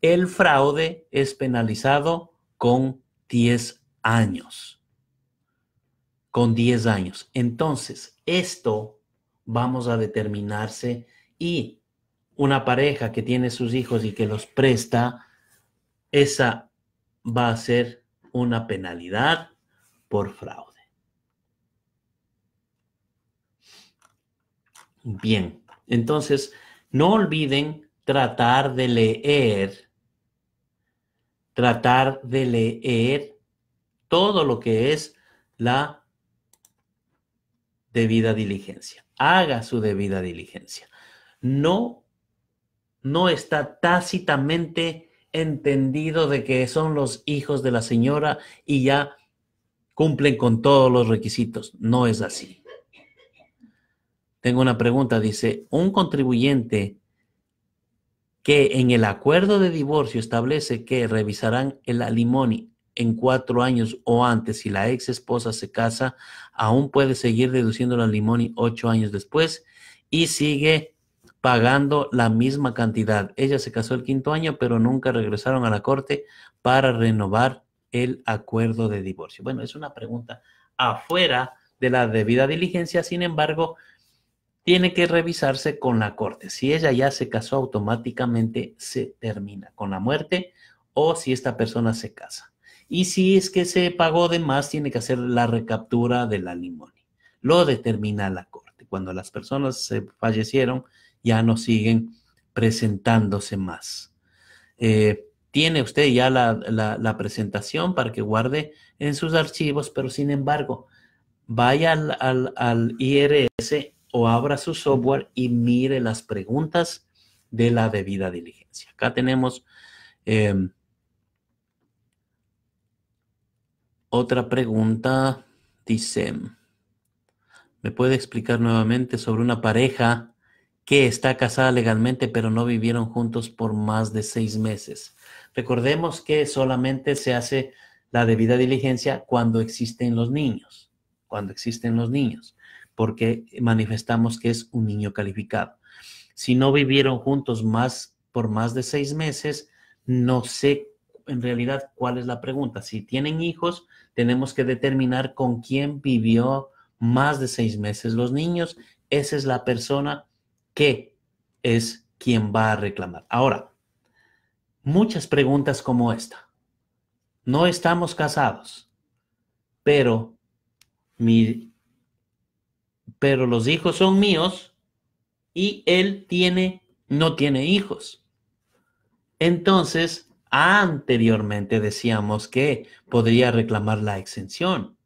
El fraude es penalizado con 10 años. Con 10 años. Entonces, esto vamos a determinarse y una pareja que tiene sus hijos y que los presta, esa va a ser una penalidad por fraude. Bien, entonces no olviden tratar de leer, tratar de leer todo lo que es la debida diligencia. Haga su debida diligencia no, no está tácitamente entendido de que son los hijos de la señora y ya cumplen con todos los requisitos. No es así. Tengo una pregunta, dice, un contribuyente que en el acuerdo de divorcio establece que revisarán el alimony en cuatro años o antes si la ex esposa se casa, aún puede seguir deduciendo el alimony ocho años después y sigue pagando la misma cantidad. Ella se casó el quinto año, pero nunca regresaron a la corte para renovar el acuerdo de divorcio. Bueno, es una pregunta afuera de la debida diligencia, sin embargo, tiene que revisarse con la corte. Si ella ya se casó, automáticamente se termina con la muerte o si esta persona se casa. Y si es que se pagó de más, tiene que hacer la recaptura de la limón. Lo determina la corte. Cuando las personas se fallecieron, ya no siguen presentándose más. Eh, tiene usted ya la, presentación para que guarde en sus archivos, pero sin embargo, vaya al, IRS o abra su software y mire las preguntas de la debida diligencia. Acá tenemos em, otra pregunta. Dice, ¿me puede explicar nuevamente sobre una pareja que está casada legalmente pero no vivieron juntos por más de seis meses. Recordemos que solamente se hace la debida diligencia cuando existen los niños, cuando existen los niños, porque manifestamos que es un niño calificado. Si no vivieron juntos más por más de seis meses, no sé en realidad cuál es la pregunta. Si tienen hijos, tenemos que determinar con quién vivió más de seis meses los niños. Esa es la persona ¿Qué es quien va a reclamar. Ahora, muchas preguntas como esta. No estamos casados, pero mi pero los hijos son míos y él tiene no tiene hijos. Entonces, anteriormente decíamos que podría reclamar la exención.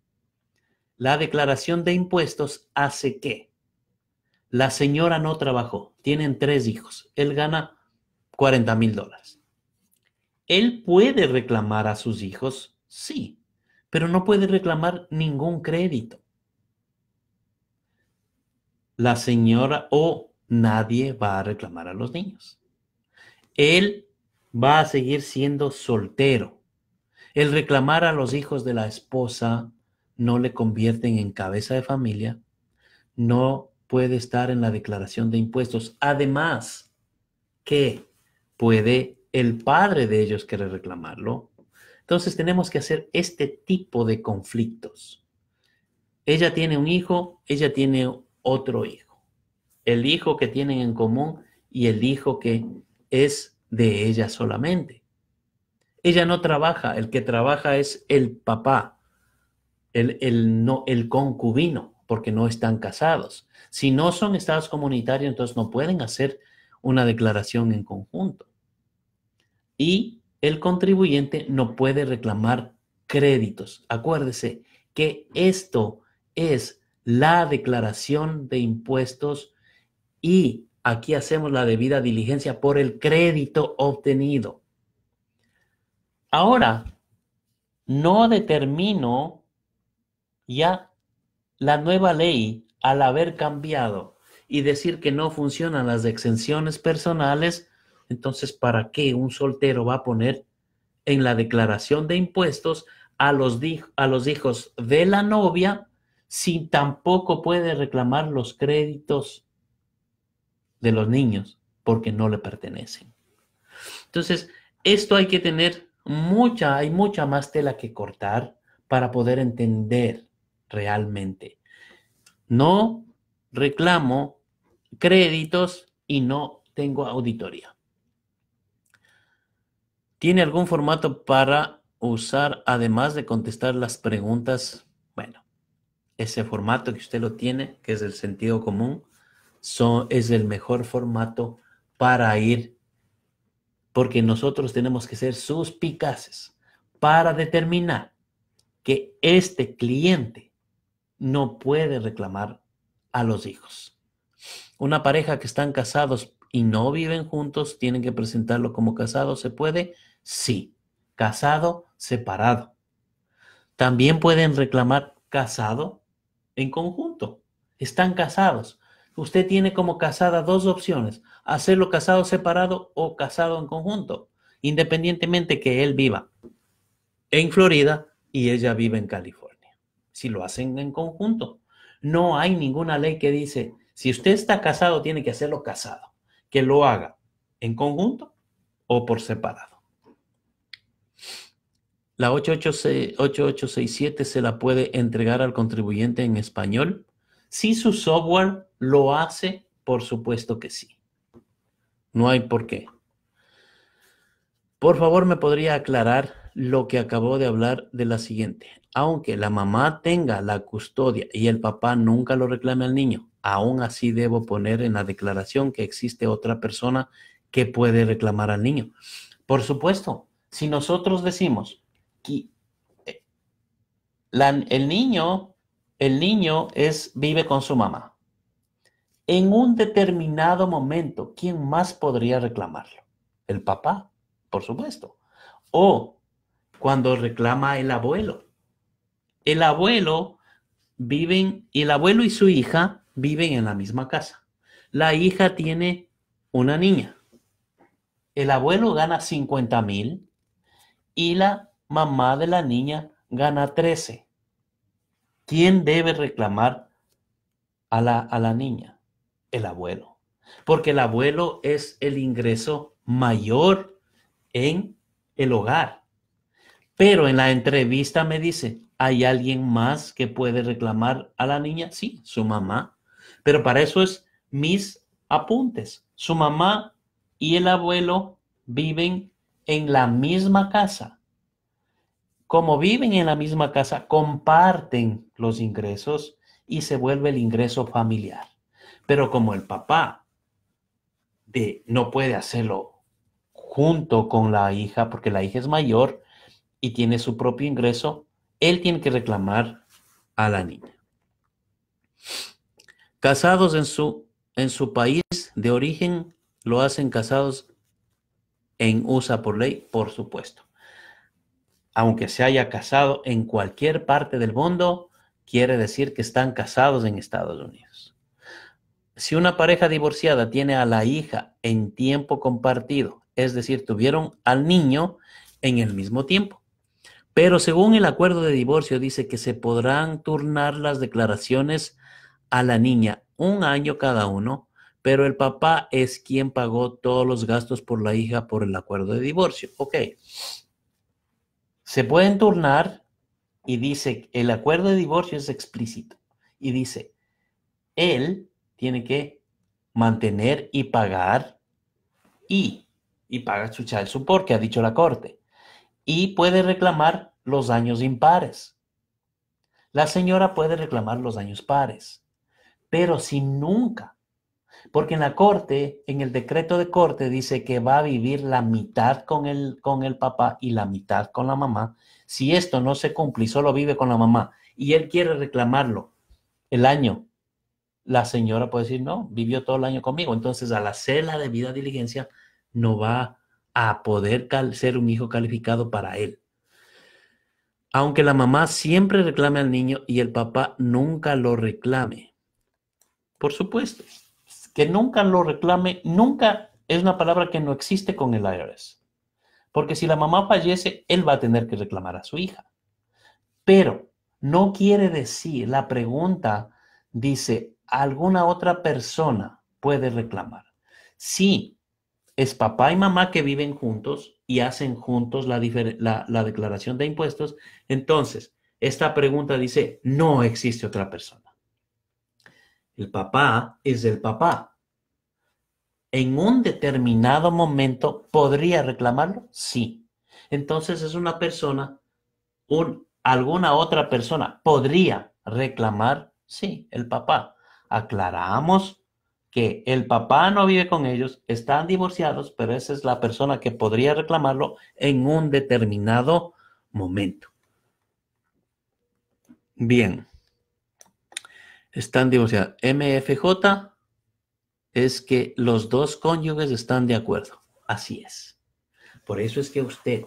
La declaración de impuestos hace que la señora no trabajó, tienen tres hijos, él gana 40 mil dólares. Él puede reclamar a sus hijos, sí, pero no puede reclamar ningún crédito. La señora o nadie va a reclamar a los niños. Él va a seguir siendo soltero. El reclamar a los hijos de la esposa no le convierten en cabeza de familia, no puede estar en la declaración de impuestos. Además, que puede el padre de ellos querer reclamarlo. Entonces tenemos que hacer este tipo de conflictos. Ella tiene un hijo, ella tiene otro hijo. El hijo que tienen en común y el hijo que es de ella solamente. Ella no trabaja, el que trabaja es el papá, el, el no, el concubino porque no están casados. Si no son estados comunitarios, entonces no pueden hacer una declaración en conjunto. Y el contribuyente no puede reclamar créditos. Acuérdese que esto es la declaración de impuestos y aquí hacemos la debida diligencia por el crédito obtenido. Ahora, no determino ya la nueva ley al haber cambiado y decir que no funcionan las exenciones personales, entonces ¿para qué un soltero va a poner en la declaración de impuestos a los, hijos de la novia si tampoco puede reclamar los créditos de los niños porque no le pertenecen? Entonces, esto hay que tener mucha, hay mucha más tela que cortar para poder entender realmente. No reclamo créditos y no tengo auditoría. ¿Tiene algún formato para usar además de contestar las preguntas? Bueno, ese formato que usted lo tiene, que es el sentido común, es el mejor formato para ir, porque nosotros tenemos que ser suspicaces para determinar que este cliente no puede reclamar a los hijos. Una pareja que están casados y no viven juntos, tienen que presentarlo como casado, ¿se puede? Sí, casado, separado. También pueden reclamar casado en conjunto. Están casados. Usted tiene como casada dos opciones, hacerlo casado separado o casado en conjunto, independientemente que él viva en Florida y ella vive en California si lo hacen en conjunto. No hay ninguna ley que dice, si usted está casado, tiene que hacerlo casado, que lo haga en conjunto o por separado. La 8867 se la puede entregar al contribuyente en español. Si su software lo hace, por supuesto que sí. No hay por qué. Por favor, me podría aclarar lo que acabo de hablar de la siguiente. Aunque la mamá tenga la custodia y el papá nunca lo reclame al niño, aún así debo poner en la declaración que existe otra persona que puede reclamar al niño. Por supuesto, si nosotros decimos que eh, el niño, el niño es, vive con su mamá. En un determinado momento, ¿quién más podría reclamarlo? El papá, por supuesto. O cuando reclama el abuelo. El abuelo viven, el abuelo y su hija viven en la misma casa. La hija tiene una niña. El abuelo gana 50 mil y la mamá de la niña gana 13. ¿Quién debe reclamar a la, a la niña? El abuelo. Porque el abuelo es el ingreso mayor en el hogar. Pero en la entrevista me dice, ¿hay alguien más que puede reclamar a la niña? Sí, su mamá. Pero para eso es mis apuntes. Su mamá y el abuelo viven en la misma casa. Como viven en la misma casa, comparten los ingresos y se vuelve el ingreso familiar. Pero como el papá de, no puede hacerlo junto con la hija, porque la hija es mayor, y tiene su propio ingreso, él tiene que reclamar a la niña. Casados en su, en su país de origen, lo hacen casados en USA por ley, por supuesto. Aunque se haya casado en cualquier parte del mundo, quiere decir que están casados en Estados Unidos. Si una pareja divorciada tiene a la hija en tiempo compartido, es decir, tuvieron al niño en el mismo tiempo, pero según el acuerdo de divorcio dice que se podrán turnar las declaraciones a la niña, un año cada uno, pero el papá es quien pagó todos los gastos por la hija por el acuerdo de divorcio. Ok. Se pueden turnar y dice, el acuerdo de divorcio es explícito y dice, él tiene que mantener y pagar y, y paga su child support que ha dicho la corte y puede reclamar los años impares. La señora puede reclamar los años pares, pero si nunca, porque en la corte, en el decreto de corte dice que va a vivir la mitad con el, con el papá y la mitad con la mamá. Si esto no se cumple y solo vive con la mamá y él quiere reclamarlo el año, la señora puede decir, no, vivió todo el año conmigo. Entonces, al hacer la debida diligencia, no va a poder ser un hijo calificado para él. Aunque la mamá siempre reclame al niño y el papá nunca lo reclame. Por supuesto, que nunca lo reclame, nunca es una palabra que no existe con el IRS. Porque si la mamá fallece, él va a tener que reclamar a su hija. Pero no quiere decir, la pregunta dice, ¿alguna otra persona puede reclamar? Sí, es papá y mamá que viven juntos y hacen juntos la, declaración de impuestos. Entonces, esta pregunta dice, no existe otra persona. El papá es el papá. ¿En un determinado momento podría reclamarlo? Sí. Entonces es una persona, un, alguna otra persona podría reclamar, sí, el papá. Aclaramos que el papá no vive con ellos, están divorciados, pero esa es la persona que podría reclamarlo en un determinado momento. Bien. Están divorciados. MFJ es que los dos cónyuges están de acuerdo. Así es. Por eso es que usted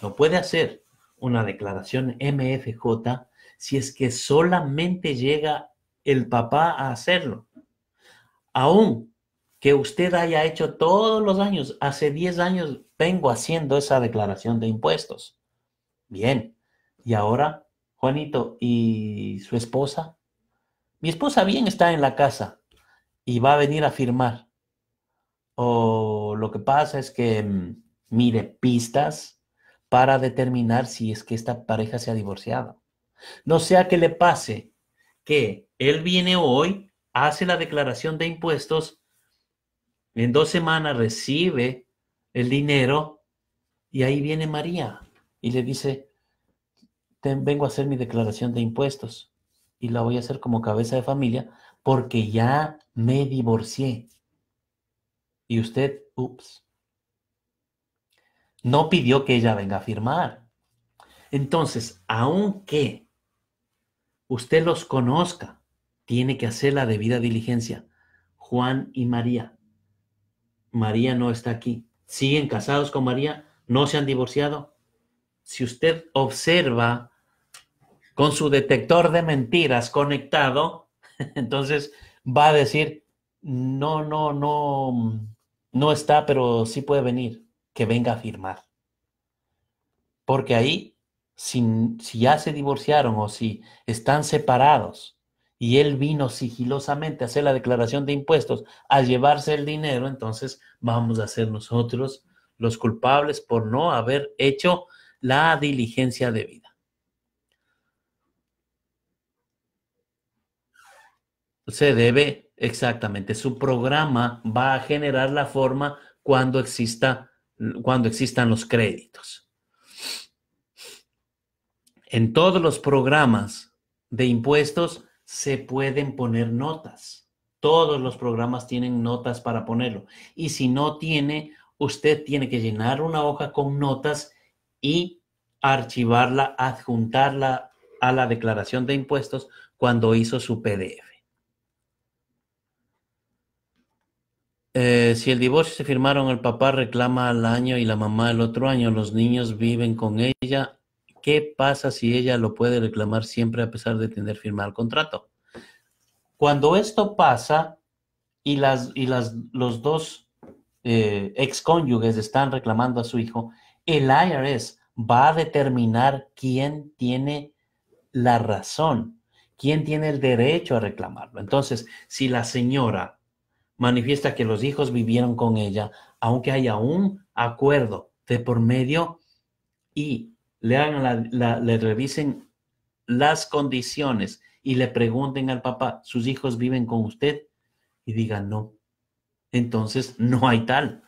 no puede hacer una declaración MFJ si es que solamente llega el papá a hacerlo aún que usted haya hecho todos los años, hace 10 años vengo haciendo esa declaración de impuestos. Bien, y ahora Juanito y su esposa, mi esposa bien está en la casa y va a venir a firmar. O lo que pasa es que mm, mire pistas para determinar si es que esta pareja se ha divorciado. No sea que le pase que él viene hoy hace la declaración de impuestos, en dos semanas recibe el dinero y ahí viene María y le dice, vengo a hacer mi declaración de impuestos y la voy a hacer como cabeza de familia porque ya me divorcié. Y usted, ups, no pidió que ella venga a firmar. Entonces, aunque usted los conozca, tiene que hacer la debida diligencia. Juan y María. María no está aquí. Siguen casados con María, no se han divorciado. Si usted observa con su detector de mentiras conectado, entonces va a decir, no, no, no, no está, pero sí puede venir, que venga a firmar. Porque ahí, si, si ya se divorciaron o si están separados, y él vino sigilosamente a hacer la declaración de impuestos, a llevarse el dinero, entonces vamos a ser nosotros los culpables por no haber hecho la diligencia debida. Se debe, exactamente, su programa va a generar la forma cuando, exista, cuando existan los créditos. En todos los programas de impuestos se pueden poner notas. Todos los programas tienen notas para ponerlo. Y si no tiene, usted tiene que llenar una hoja con notas y archivarla, adjuntarla a la declaración de impuestos cuando hizo su PDF. Eh, si el divorcio se firmaron, el papá reclama al año y la mamá el otro año, los niños viven con ella ¿Qué pasa si ella lo puede reclamar siempre a pesar de tener firmado el contrato? Cuando esto pasa y, las, y las, los dos eh, excónyuges están reclamando a su hijo, el IRS va a determinar quién tiene la razón, quién tiene el derecho a reclamarlo. Entonces, si la señora manifiesta que los hijos vivieron con ella, aunque haya un acuerdo de por medio y le, le revisen las condiciones y le pregunten al papá, ¿sus hijos viven con usted? Y digan no. Entonces no hay tal.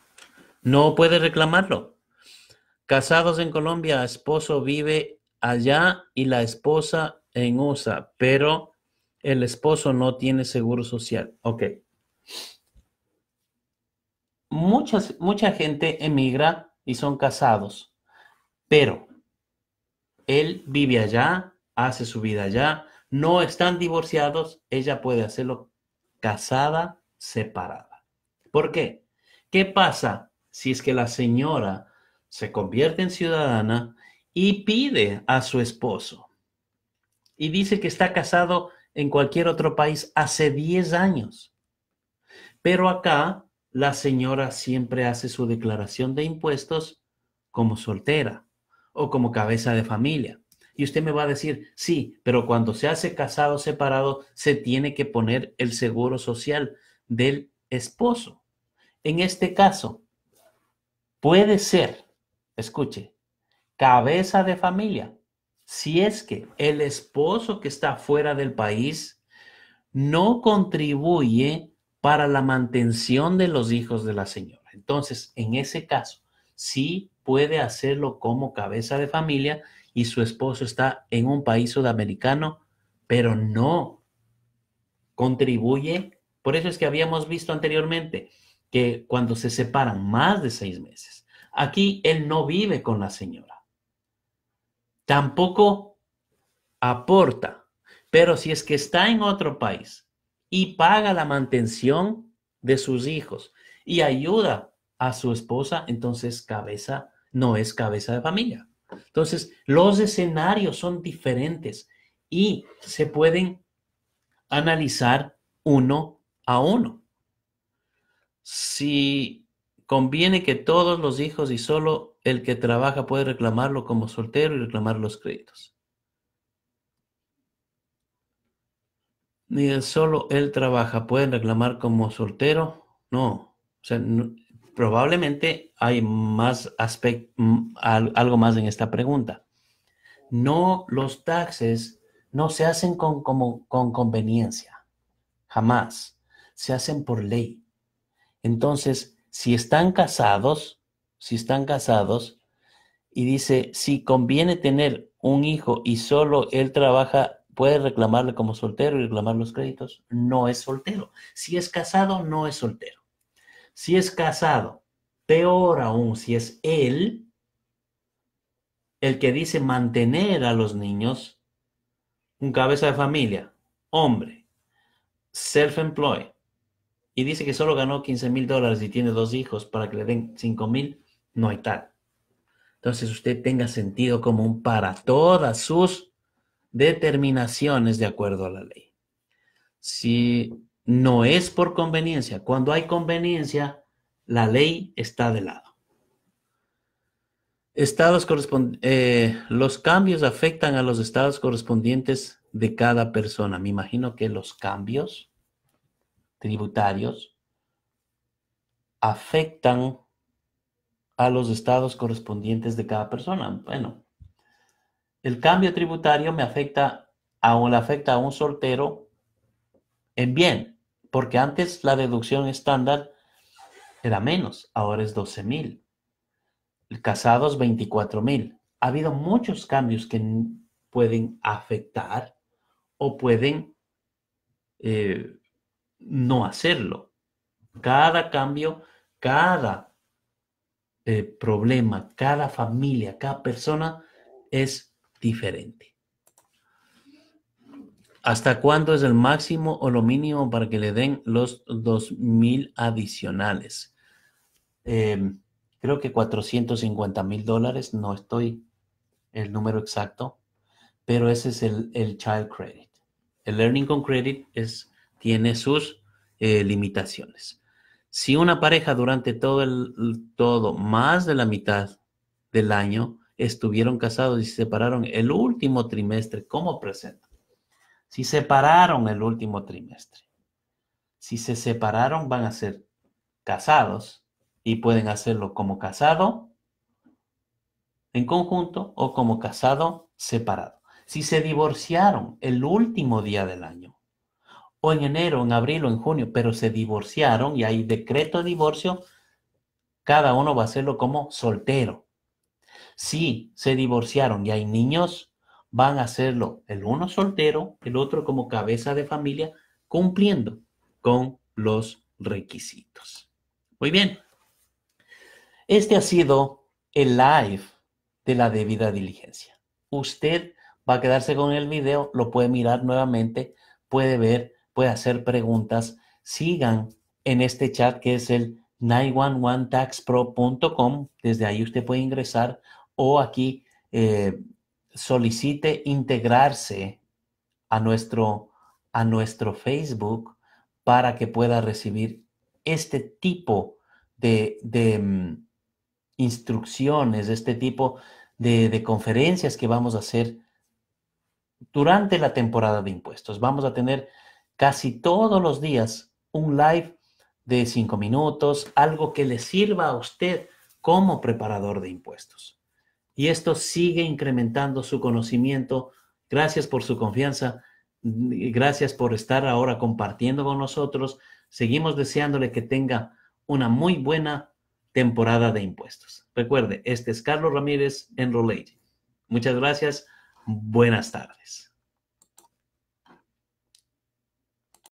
No puede reclamarlo. Casados en Colombia, esposo vive allá y la esposa en USA, pero el esposo no tiene seguro social. Ok. Muchas, mucha gente emigra y son casados, pero él vive allá, hace su vida allá, no están divorciados, ella puede hacerlo casada, separada. ¿Por qué? ¿Qué pasa si es que la señora se convierte en ciudadana y pide a su esposo y dice que está casado en cualquier otro país hace 10 años? Pero acá la señora siempre hace su declaración de impuestos como soltera o como cabeza de familia. Y usted me va a decir, sí, pero cuando se hace casado separado, se tiene que poner el seguro social del esposo. En este caso, puede ser, escuche, cabeza de familia, si es que el esposo que está fuera del país no contribuye para la mantención de los hijos de la señora. Entonces, en ese caso, sí puede hacerlo como cabeza de familia y su esposo está en un país sudamericano, pero no contribuye. Por eso es que habíamos visto anteriormente que cuando se separan más de seis meses, aquí él no vive con la señora. Tampoco aporta, pero si es que está en otro país y paga la mantención de sus hijos y ayuda a su esposa, entonces cabeza no es cabeza de familia. Entonces, los escenarios son diferentes y se pueden analizar uno a uno. Si conviene que todos los hijos y solo el que trabaja puede reclamarlo como soltero y reclamar los créditos. Ni el solo él trabaja, pueden reclamar como soltero. No, no, probablemente hay más aspecto, mm, algo más en esta pregunta. No, los taxes no se hacen con, con conveniencia, jamás. Se hacen por ley. Entonces, si están casados, si están casados, y dice, si conviene tener un hijo y solo él trabaja, puede reclamarle como soltero y reclamar los créditos, no es soltero. Si es casado, no es soltero. Si es casado, peor aún si es él el que dice mantener a los niños, un cabeza de familia, hombre, self-employed, y dice que solo ganó 15 mil dólares y tiene dos hijos para que le den 5 mil, no hay tal. Entonces usted tenga sentido común para todas sus determinaciones de acuerdo a la ley. Si no es por conveniencia. Cuando hay conveniencia, la ley está de lado. Estados eh, los cambios afectan a los estados correspondientes de cada persona. Me imagino que los cambios tributarios afectan a los estados correspondientes de cada persona. Bueno, el cambio tributario me afecta a, le afecta a un soltero en bien, porque antes la deducción estándar era menos, ahora es 12 mil. Casados 24 mil. Ha habido muchos cambios que pueden afectar o pueden eh, no hacerlo. Cada cambio, cada eh, problema, cada familia, cada persona es diferente. ¿Hasta cuándo es el máximo o lo mínimo para que le den los 2.000 adicionales? Em, creo que 450 mil dólares, no estoy el número exacto, pero ese es el, Child Credit. El Learning con Credit tiene sus eh, limitaciones. Si una pareja durante todo el todo, más de la mitad del año, estuvieron casados y se separaron el último trimestre, ¿cómo presenta? Si separaron el último trimestre. Si se separaron, van a ser casados y pueden hacerlo como casado en conjunto o como casado separado. Si se divorciaron el último día del año, o en enero, en abril o en junio, pero se divorciaron y hay decreto de divorcio, cada uno va a hacerlo como soltero. Si se divorciaron y hay niños, van a hacerlo el uno soltero, el otro como cabeza de familia, cumpliendo con los requisitos. Muy bien. Este ha sido el live de la debida diligencia. Usted va a quedarse con el video, lo puede mirar nuevamente, puede ver, puede hacer preguntas. Sigan en este chat que es el 911taxpro.com. Desde ahí usted puede ingresar o aquí eh, solicite integrarse a nuestro, a nuestro Facebook para que pueda recibir este tipo de, de mm, instrucciones, este tipo de, de conferencias que vamos a hacer durante la temporada de impuestos. Vamos a tener casi todos los días un live de cinco minutos, algo que le sirva a usted como preparador de impuestos y esto sigue incrementando su conocimiento. Gracias por su confianza. Gracias por estar ahora compartiendo con nosotros. Seguimos deseándole que tenga una muy buena temporada de impuestos. Recuerde, este es Carlos Ramírez en Roley. Muchas gracias. Buenas tardes.